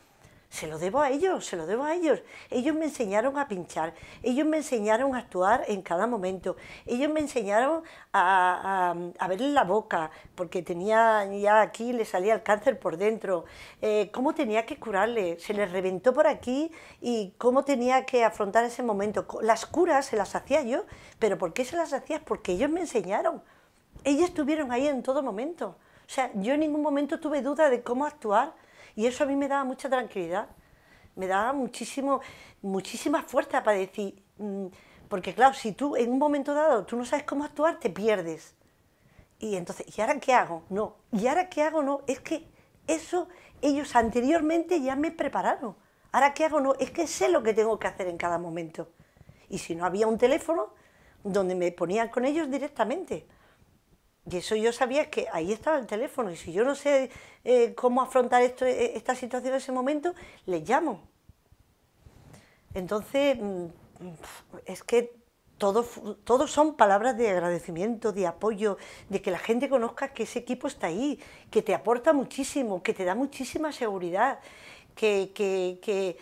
se lo debo a ellos, se lo debo a ellos. Ellos me enseñaron a pinchar, ellos me enseñaron a actuar en cada momento, ellos me enseñaron a, a, verle la boca, porque tenía ya aquí, le salía el cáncer por dentro, eh, cómo tenía que curarle, se le reventó por aquí y cómo tenía que afrontar ese momento. Las curas se las hacía yo, pero ¿por qué se las hacía? Porque ellos me enseñaron. Ellos estuvieron ahí en todo momento. O sea, yo en ningún momento tuve duda de cómo actuar. Y eso a mí me daba mucha tranquilidad, me daba muchísimo, muchísima fuerza para decir, mm, porque claro, si tú en un momento dado tú no sabes cómo actuar, te pierdes. Y entonces, ¿y ahora qué hago? No, ¿y ahora qué hago? No, es que eso ellos anteriormente ya me prepararon. ¿Ahora qué hago? No, es que sé lo que tengo que hacer en cada momento. Y si no había un teléfono, donde me ponían con ellos directamente. Y eso yo sabía que ahí estaba el teléfono y si yo no sé eh, cómo afrontar e, esta situación en ese momento, le llamo. Entonces, mm, es que todo, son palabras de agradecimiento, de apoyo, de que la gente conozca que ese equipo está ahí, que te aporta muchísimo, que te da muchísima seguridad, que, que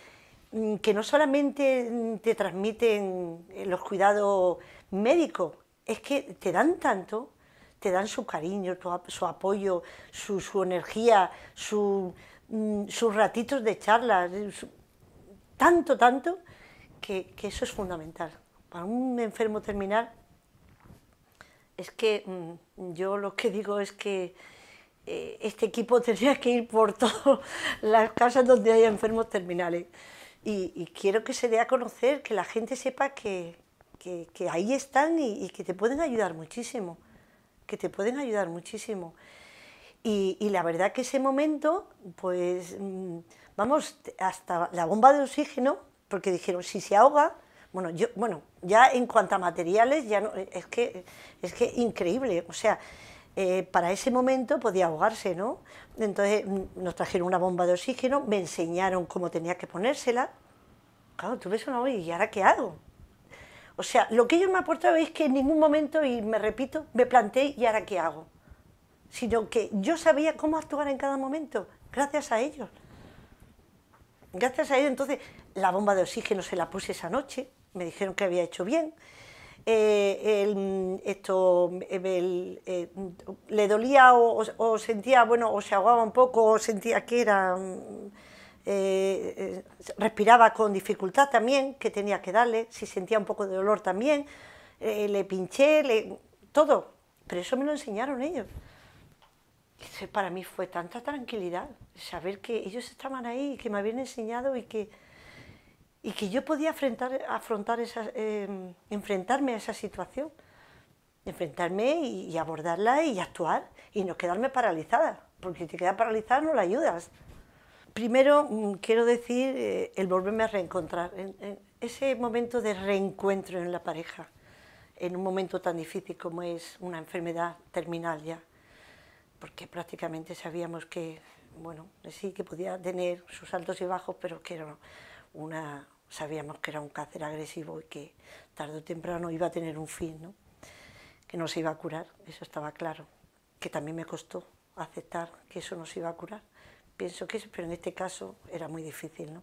mm, no solamente mm, te transmiten eh, los cuidados médicos, es que te dan tanto te dan su cariño, su apoyo, su, energía, mm, sus ratitos de charla, tanto, tanto, que, eso es fundamental. Para un enfermo terminal, es que mm, yo lo que digo es que eh, este equipo tendría que ir por todas las casas donde haya enfermos terminales. Y, quiero que se dé a conocer, que la gente sepa que, ahí están y que te pueden ayudar muchísimo que te pueden ayudar muchísimo. Y, la verdad que ese momento, pues, mm, vamos, hasta la bomba de oxígeno, porque dijeron, si se ahoga, bueno, yo, bueno, ya en cuanto a materiales, ya no, es que, es que increíble, o sea, eh, para ese momento podía ahogarse, ¿no? Entonces mm, nos trajeron una bomba de oxígeno, me enseñaron cómo tenía que ponérsela. Claro, tú ves una bomba ¿y ahora qué hago? O sea, lo que ellos me aportado es que en ningún momento, y me repito, me planteé y ahora qué hago. Sino que yo sabía cómo actuar en cada momento, gracias a ellos. Gracias a ellos, entonces, la bomba de oxígeno se la puse esa noche, me dijeron que había hecho bien. Eh, eh, le dolía o, sentía, bueno, o se ahogaba un poco, o sentía que era... Mm, eh, eh, respiraba con dificultad también, que tenía que darle, si sentía un poco de dolor también, eh, le pinché, todo. Pero eso me lo enseñaron ellos. para mí fue tanta tranquilidad saber que ellos estaban ahí, que me habían enseñado y que, y que yo podía afrontar, esa, enfrentarme a esa situación, enfrentarme y, y abordarla y actuar y no quedarme paralizada, porque si te quedas paralizada no la ayudas primero mm, quiero decir eh, el volverme a reencontrar, ese momento de reencuentro en la pareja, en un momento tan difícil como es una enfermedad terminal ya, porque prácticamente sabíamos que, bueno, eh, sí que podía tener sus altos y bajos, pero que era una, sabíamos que era un cáncer agresivo y que tarde o temprano iba a tener un fin, ¿no? que no se iba a curar, eso estaba claro, que también me costó aceptar que eso no se iba a curar pienso que eso, pero en este caso era muy difícil. ¿no?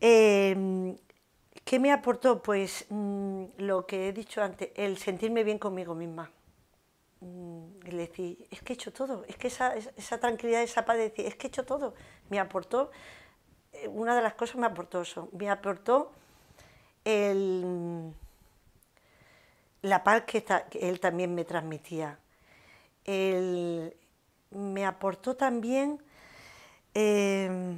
Em, ¿Qué me aportó? Pues mm, lo que he dicho antes, el sentirme bien conmigo misma. Y mm, decir, es que he hecho todo, es que esa, tranquilidad, esa paz decir, es que he hecho todo, me aportó, eh, una de las cosas me aportó eso, me aportó el, mm, la paz que, que él también me transmitía, el, me aportó también eh,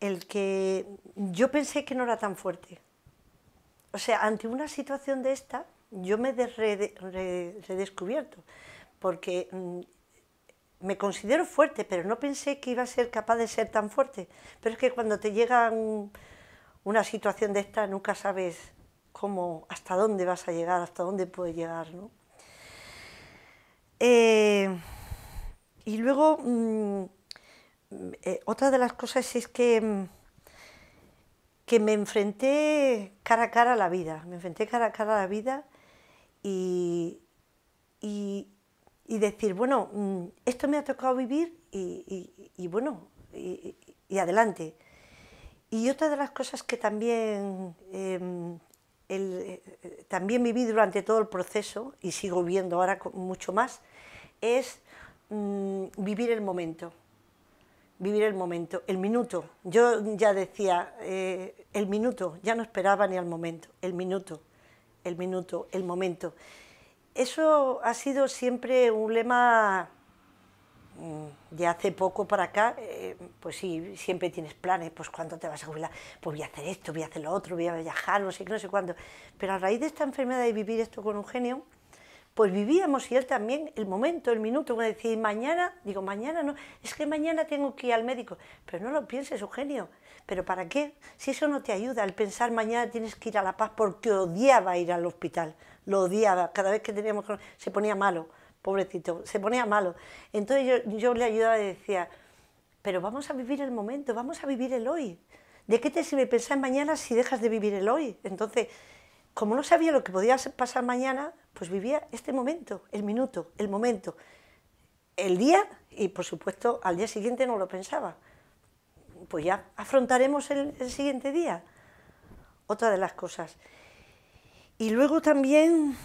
el que yo pensé que no era tan fuerte. O sea, ante una situación de esta, yo me he redescubierto, porque mm, me considero fuerte, pero no pensé que iba a ser capaz de ser tan fuerte. Pero es que cuando te llega una situación de esta, nunca sabes cómo, hasta dónde vas a llegar, hasta dónde puedes llegar, ¿no? Eh, y luego, mm, eh, otra de las cosas es que, mm, que me enfrenté cara a cara a la vida, me enfrenté cara a cara a la vida y, decir, bueno, mm, esto me ha tocado vivir y, bueno, y, adelante. Y otra de las cosas que también, em, eh, también viví durante todo el proceso y sigo viendo ahora mucho más, es Mm, vivir el momento, vivir el momento, el minuto. Yo ya decía, eh, el minuto, ya no esperaba ni al momento, el minuto, el minuto, el momento. Eso ha sido siempre un lema mm, de hace poco para acá, eh, pues sí, siempre tienes planes, pues cuándo te vas a jubilar, pues voy a hacer esto, voy a hacer lo otro, voy a viajar, no sé qué, no sé cuándo. Pero a raíz de esta enfermedad de vivir esto con un genio, pues vivíamos y él también el momento, el minuto. me decía, mañana, digo, mañana no, es que mañana tengo que ir al médico. Pero no lo pienses, Eugenio. ¿Pero para qué? Si eso no te ayuda, el pensar mañana tienes que ir a La Paz porque odiaba ir al hospital, lo odiaba. Cada vez que teníamos, se ponía malo, pobrecito, se ponía malo. Entonces yo, yo le ayudaba y decía, pero vamos a vivir el momento, vamos a vivir el hoy. ¿De qué te sirve pensar mañana si dejas de vivir el hoy? Entonces, como no sabía lo que podía pasar mañana, pues vivía este momento, el minuto, el momento, el día y por supuesto al día siguiente no lo pensaba. Pues ya afrontaremos el, siguiente día. Otra de las cosas. Y luego también,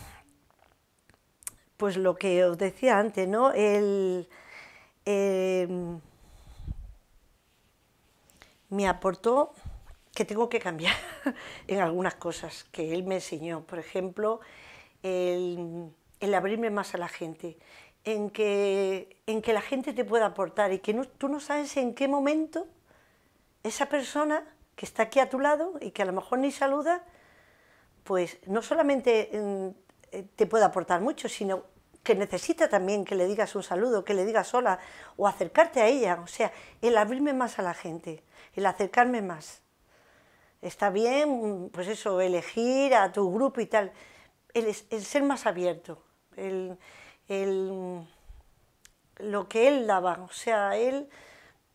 pues lo que os decía antes, ¿no? El, em, me aportó que tengo que cambiar en algunas cosas que él me enseñó. Por ejemplo, el, abrirme más a la gente, en que, en que la gente te pueda aportar y que tú no sabes en qué momento esa persona que está aquí a tu lado y que a lo mejor ni saluda, pues no solamente mm, eh, te puede aportar mucho, sino que necesita también que le digas un saludo, que le digas hola o acercarte a ella. O sea, el abrirme más a la gente, el acercarme más está bien, pues eso, elegir a tu grupo y tal. El, el ser más abierto, lo que él daba, o sea, él,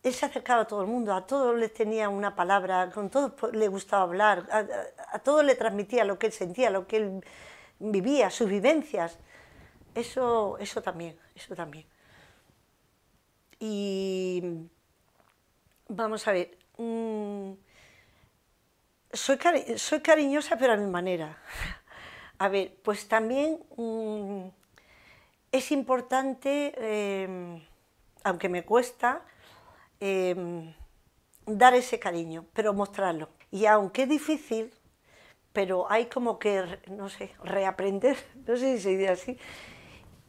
se acercaba a todo el mundo, a todos le tenía una palabra, con todos le gustaba hablar, a, todos le transmitía lo que él sentía, lo que él vivía, sus vivencias. Eso, eso también, eso también. Y vamos a ver. Mm, soy, cariñosa, pero a mi manera. A ver, pues también mm, es importante, em, aunque me cuesta, em, dar ese cariño, pero mostrarlo. Y aunque es difícil, pero hay como que, no sé, reaprender, no sé si se dice así.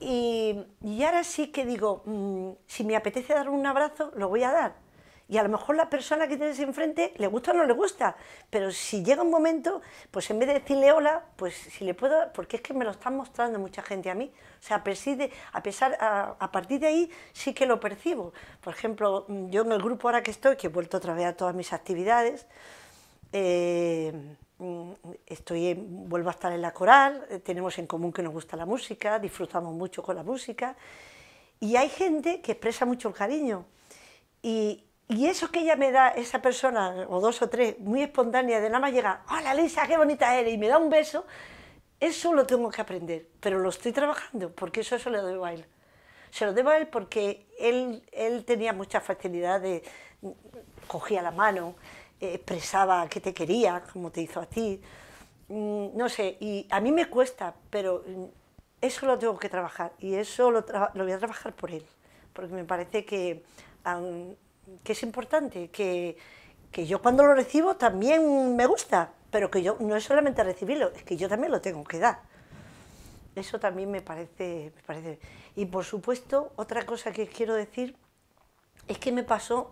Y, ahora sí que digo, mm, si me apetece dar un abrazo, lo voy a dar y a lo mejor la persona que tienes enfrente le gusta o no le gusta, pero si llega un momento, pues en vez de decirle hola, pues si le puedo, porque es que me lo están mostrando mucha gente a mí, o sea, a, pesar, a, partir de ahí sí que lo percibo. Por ejemplo, yo en el grupo ahora que estoy, que he vuelto otra vez a todas mis actividades, eh, mm, estoy vuelvo a estar en la coral, eh, tenemos en común que nos gusta la música, disfrutamos mucho con la música, y hay gente que expresa mucho el cariño. Y, y eso que ella me da, esa persona, o dos o tres, muy espontánea, de nada más llegar, hola Lisa, qué bonita eres, y me da un beso, eso lo tengo que aprender, pero lo estoy trabajando, porque eso se lo debo a él. Se lo debo a él porque él, él tenía mucha facilidad de, cogía la mano, expresaba que te quería, como te hizo a ti, mm, no sé, y a mí me cuesta, pero mm, eso lo tengo que trabajar, y eso lo, lo voy a trabajar por él, porque me parece que que es importante, que, que yo cuando lo recibo también me gusta, pero que yo no es solamente recibirlo, es que yo también lo tengo que dar. Eso también me parece, me parece. Y por supuesto, otra cosa que quiero decir es que me pasó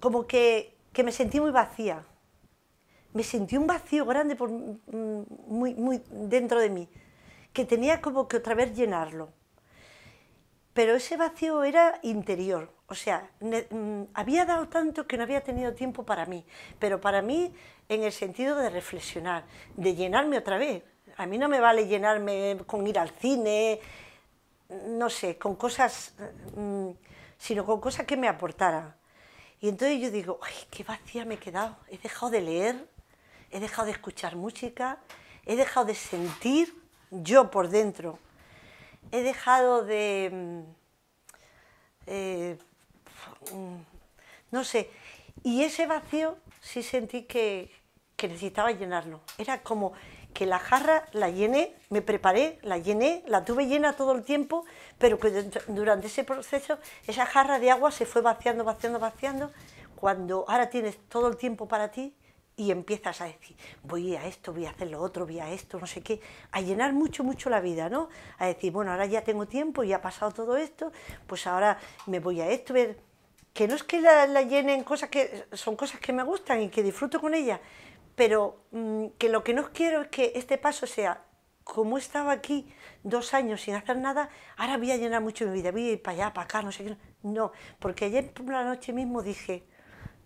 como que, que me sentí muy vacía. Me sentí un vacío grande mm, muy, muy dentro de mí, que tenía como que otra vez llenarlo pero ese vacío era interior, o sea, mm, había dado tanto que no había tenido tiempo para mí, pero para mí en el sentido de reflexionar, de llenarme otra vez. A mí no me vale llenarme con ir al cine, no sé, con cosas, mm, sino con cosas que me aportaran. Y entonces yo digo, ay, qué vacía me he quedado, he dejado de leer, he dejado de escuchar música, he dejado de sentir yo por dentro he dejado de... Mm, eh, mm, no sé, y ese vacío sí sentí que, que necesitaba llenarlo. Era como que la jarra la llené, me preparé, la llené, la tuve llena todo el tiempo, pero que durante ese proceso esa jarra de agua se fue vaciando, vaciando, vaciando. Cuando ahora tienes todo el tiempo para ti, y empiezas a decir, voy a esto, voy a hacer lo otro, voy a esto, no sé qué, a llenar mucho, mucho la vida, ¿no? A decir, bueno, ahora ya tengo tiempo, y ha pasado todo esto, pues ahora me voy a esto, ver, que no es que la, llenen cosas que son cosas que me gustan y que disfruto con ella, pero mm, que lo que no quiero es que este paso sea, como estaba aquí dos años sin hacer nada, ahora voy a llenar mucho mi vida, voy a ir para allá, para acá, no sé qué, no, porque ayer por la noche mismo dije,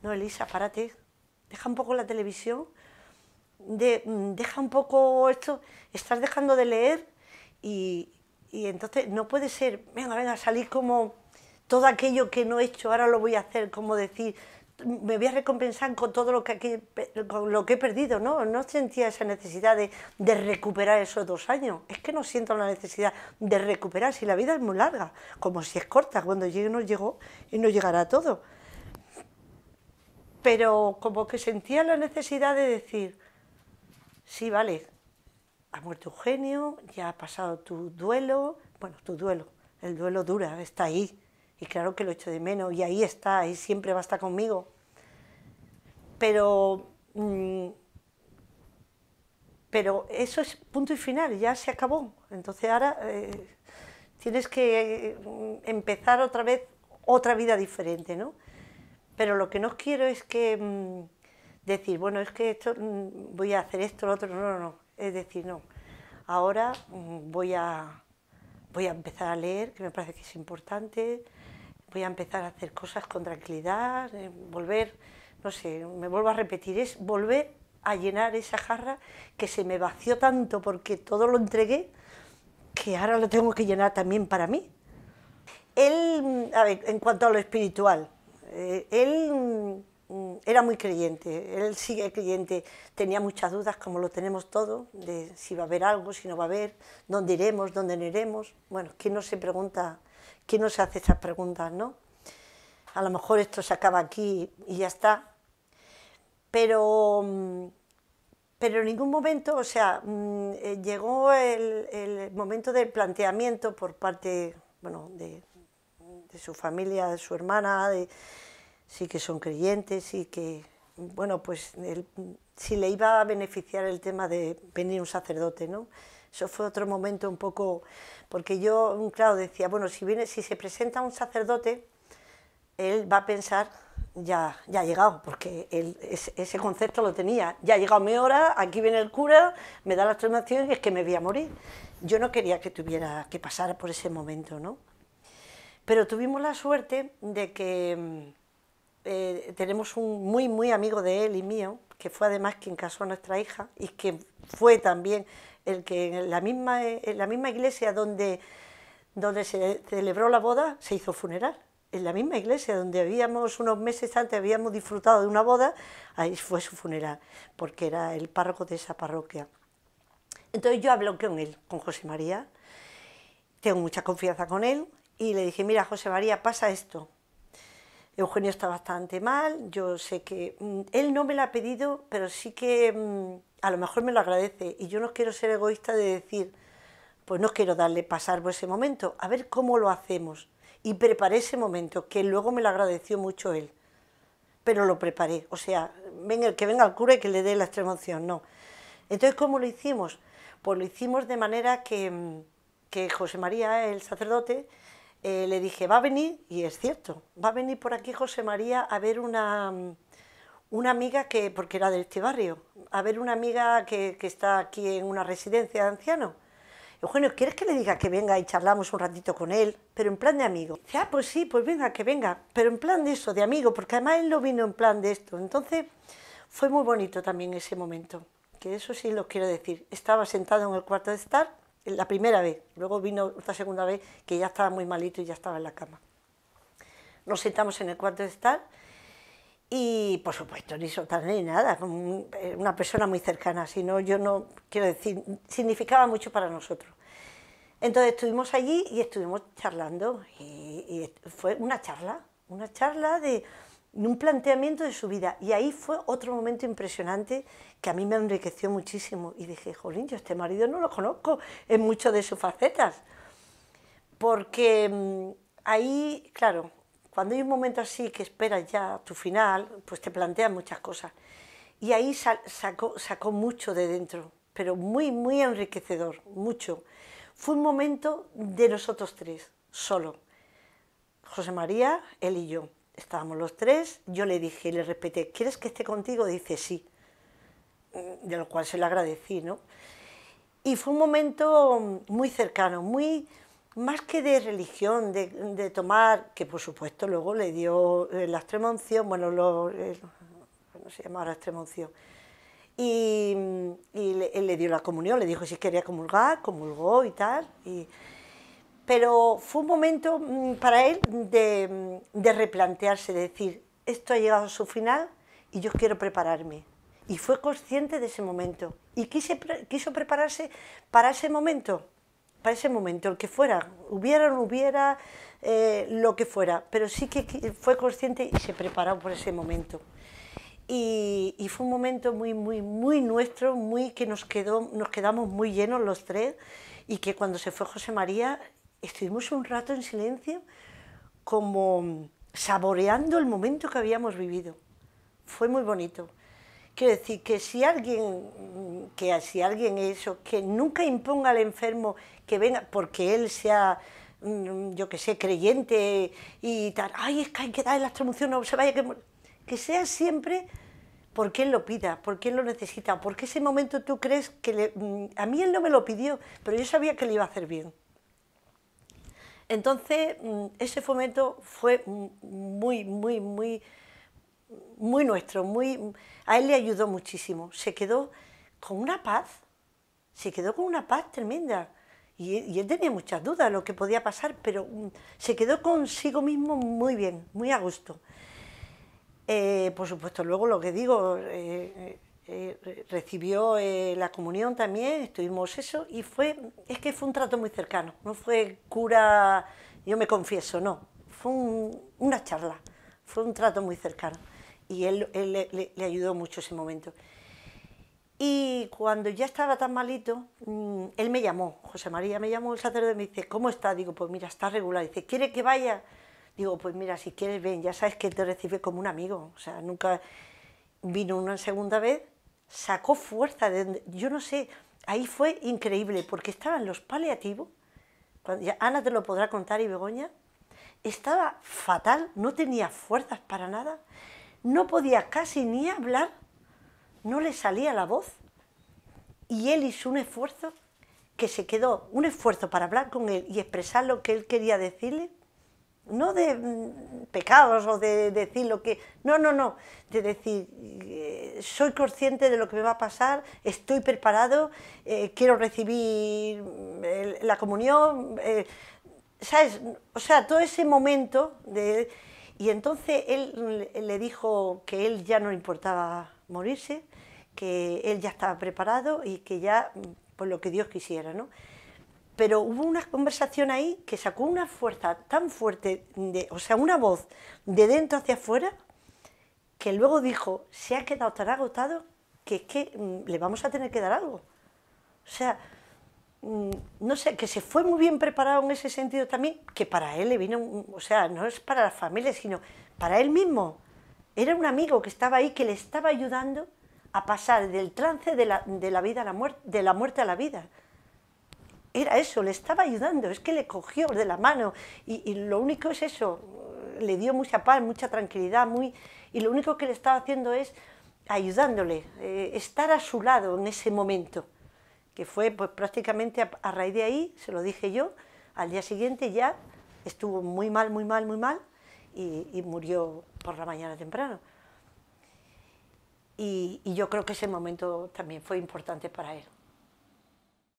no, Elisa, párate, deja un poco la televisión, mm, deja un poco esto, estás dejando de leer y, entonces no puede ser, venga, venga, salir como todo aquello que no he hecho, ahora lo voy a hacer, como decir, me voy a recompensar con todo lo que, aquí, con lo que he perdido, ¿no? No sentía esa necesidad de, recuperar esos dos años. Es que no siento la necesidad de recuperar, si la vida es muy larga, como si es corta, cuando llegue no llegó y no llegará todo pero como que sentía la necesidad de decir, sí, vale, ha muerto Eugenio, ya ha pasado tu duelo, bueno, tu duelo, el duelo dura, está ahí, y claro que lo echo de menos, y ahí está, ahí siempre va a estar conmigo. Pero, mm, pero eso es punto y final, ya se acabó. Entonces ahora eh, tienes que mm, empezar otra vez otra vida diferente, ¿no? Pero lo que no quiero es que mm, decir, bueno, es que esto mm, voy a hacer esto, lo otro, no, no, no. Es decir, no. Ahora mm, voy a voy a empezar a leer, que me parece que es importante, voy a empezar a hacer cosas con tranquilidad, eh, volver, no sé, me vuelvo a repetir, es volver a llenar esa jarra que se me vació tanto porque todo lo entregué, que ahora lo tengo que llenar también para mí. Él, a ver, en cuanto a lo espiritual, eh, él mm, mm, era muy creyente, él sigue creyente, tenía muchas dudas, como lo tenemos todo, de si va a haber algo, si no va a haber, dónde iremos, dónde no iremos. Bueno, ¿quién no se pregunta, quién no se hace esas preguntas, no? A lo mejor esto se acaba aquí y ya está. Pero, mm, pero en ningún momento, o sea, eh, llegó el, el momento del planteamiento por parte bueno, de, de su familia, de su hermana, sí que son creyentes y que, bueno, pues si le iba a beneficiar el tema de venir un sacerdote, ¿no? Eso fue otro momento un poco, porque yo, claro, decía, bueno, si, viene, si se presenta un sacerdote, él va a pensar, ya, ya ha llegado, porque ese concepto lo tenía, ya ha llegado mi hora, aquí viene el cura, me da la transformación y es que me voy a morir. Yo no quería que tuviera que pasar por ese momento, ¿no? Pero tuvimos la suerte de que mm, eh, tenemos un muy, muy amigo de él y mío, que fue además quien casó a nuestra hija y que fue también el que en la misma, eh, la misma iglesia donde, donde se celebró la boda se hizo funeral. En la misma iglesia donde habíamos unos meses antes habíamos disfrutado de una boda, ahí fue su funeral, porque era el párroco de esa parroquia. Entonces yo hablo con él, con José María, tengo mucha confianza con él, y le dije, mira, José María, pasa esto. Eugenio está bastante mal, yo sé que mm, él no me lo ha pedido, pero sí que mm, a lo mejor me lo agradece y yo no quiero ser egoísta de decir, pues no quiero darle pasar por ese momento, a ver cómo lo hacemos. Y preparé ese momento, que luego me lo agradeció mucho él, pero lo preparé, o sea, venga, que venga el cura y que le dé la opción no. Entonces, ¿cómo lo hicimos? Pues lo hicimos de manera que, mm, que José María, el sacerdote, eh, le dije, va a venir, y es cierto, va a venir por aquí José María a ver una, una amiga que, porque era de este barrio, a ver una amiga que, está aquí en una residencia de ancianos. Eugenio, ¿quieres que le diga que venga y charlamos un ratito con él? Pero en plan de amigo. Dice, ah, pues sí, pues venga, que venga. Pero en plan de eso, de amigo, porque además él no vino en plan de esto. Entonces, fue muy bonito también ese momento. Que eso sí lo quiero decir. Estaba sentado en el cuarto de estar la primera vez, luego vino otra segunda vez que ya estaba muy malito y ya estaba en la cama. Nos sentamos en el cuarto de estar y, por supuesto, ni soltar ni nada, eh, una persona muy cercana, sino yo no, quiero decir, significaba mucho para nosotros. Entonces estuvimos allí y estuvimos charlando y fue una charla, una charla de en un planteamiento de su vida. Y ahí fue otro momento impresionante que a mí me enriqueció muchísimo. Y dije, jolín, yo este marido no lo conozco en mucho de sus facetas. Porque mm, ahí, claro, cuando hay un momento así que esperas ya tu final, pues te plantean muchas cosas. Y ahí sacó, sacó mucho de dentro, pero muy, muy enriquecedor, mucho. Fue un momento de nosotros tres, solo. José María, él y yo estábamos los tres, yo le dije, y le respeté, ¿quieres que esté contigo? Dice, sí, mm, de lo cual se lo agradecí, ¿no? Y fue un momento muy cercano, muy más que de religión, de, tomar, que por supuesto luego le dio eh, la extrema bueno, lo, se llama ahora extrema Y, él le dio la comunión, le dijo si quería comulgar, comulgó y tal, y pero fue un momento mm, para él mm, de, replantearse, de decir, esto ha llegado a su final y yo quiero prepararme. Y fue consciente de ese momento. Y quiso prepararse para ese momento, para ese momento, el que fuera, hubiera o no hubiera, eh, lo que fuera, pero sí que fue consciente y se preparó por ese momento. Y, fue un momento muy, muy, muy nuestro, muy que nos, quedó, nos quedamos muy llenos los tres y que cuando se fue José María estuvimos un rato en silencio como saboreando el momento que habíamos vivido. Fue muy bonito. Quiero decir que si alguien, que si alguien eso, que nunca imponga al enfermo que venga, porque él sea, mm, yo que sé, creyente y tal, ay, es que hay que dar la extremoción, no se vaya que... Que sea siempre porque él lo pida, porque él lo necesita, porque ese momento tú crees que le... Mm, a mí él no me lo pidió, pero yo sabía que le iba a hacer bien. Entonces, mm, ese fomento fue muy, muy, muy, muy nuestro, muy, a él le ayudó muchísimo. Se quedó con una paz, se quedó con una paz tremenda. Y, él tenía muchas dudas de lo que podía pasar, pero mm, se quedó consigo mismo muy bien, muy a gusto. Eh, por supuesto, luego lo que digo, eh, eh, eh, recibió eh, la comunión también, estuvimos eso, y fue, es que fue un trato muy cercano, no fue cura, yo me confieso, no, fue una charla, fue un trato muy cercano, y él, le, ayudó mucho ese momento. Y cuando ya estaba tan malito, mm, él me llamó, José María me llamó el sacerdote y me dice, ¿cómo está? Digo, pues mira, está regular, dice, ¿quiere que vaya? Digo, pues mira, si quieres ven, ya sabes que te recibe como un amigo, o sea, nunca vino una segunda vez sacó fuerza de yo no sé, ahí fue increíble porque estaban los paliativos, Ana te lo podrá contar y Begoña, estaba fatal, no tenía fuerzas para nada, no podía casi ni hablar, no le salía la voz y él hizo un esfuerzo que se quedó, un esfuerzo para hablar con él y expresar lo que él quería decirle no de mm, pecados o de, decir lo que... No, no, no, de decir, eh, soy consciente de lo que me va a pasar, estoy preparado, eh, quiero recibir eh, la comunión, ¿sabes? O sea, todo ese momento de... Y entonces él, le dijo que él ya no le importaba morirse, que él ya estaba preparado y que ya, mm, por pues, lo que Dios quisiera, ¿no? pero hubo una conversación ahí que sacó una fuerza tan fuerte, o sea, una voz de dentro hacia afuera, que luego dijo, se ha quedado tan agotado que es que mm, le vamos a tener que dar algo. O sea, mm, no sé, que se fue muy bien preparado en ese sentido también, que para él le vino, o sea, no es para la familia, sino para él mismo. Era un amigo que estaba ahí, que le estaba ayudando a pasar del trance de la, vida a de la muerte a la vida era eso, le estaba ayudando, es que le cogió de la mano y, lo único es eso, le dio mucha paz, mucha tranquilidad, muy, y lo único que le estaba haciendo es ayudándole, eh, estar a su lado en ese momento, que fue pues, prácticamente a, raíz de ahí, se lo dije yo, al día siguiente ya estuvo muy mal, muy mal, muy mal, y, murió por la mañana temprano. y yo creo que ese momento también fue importante para él.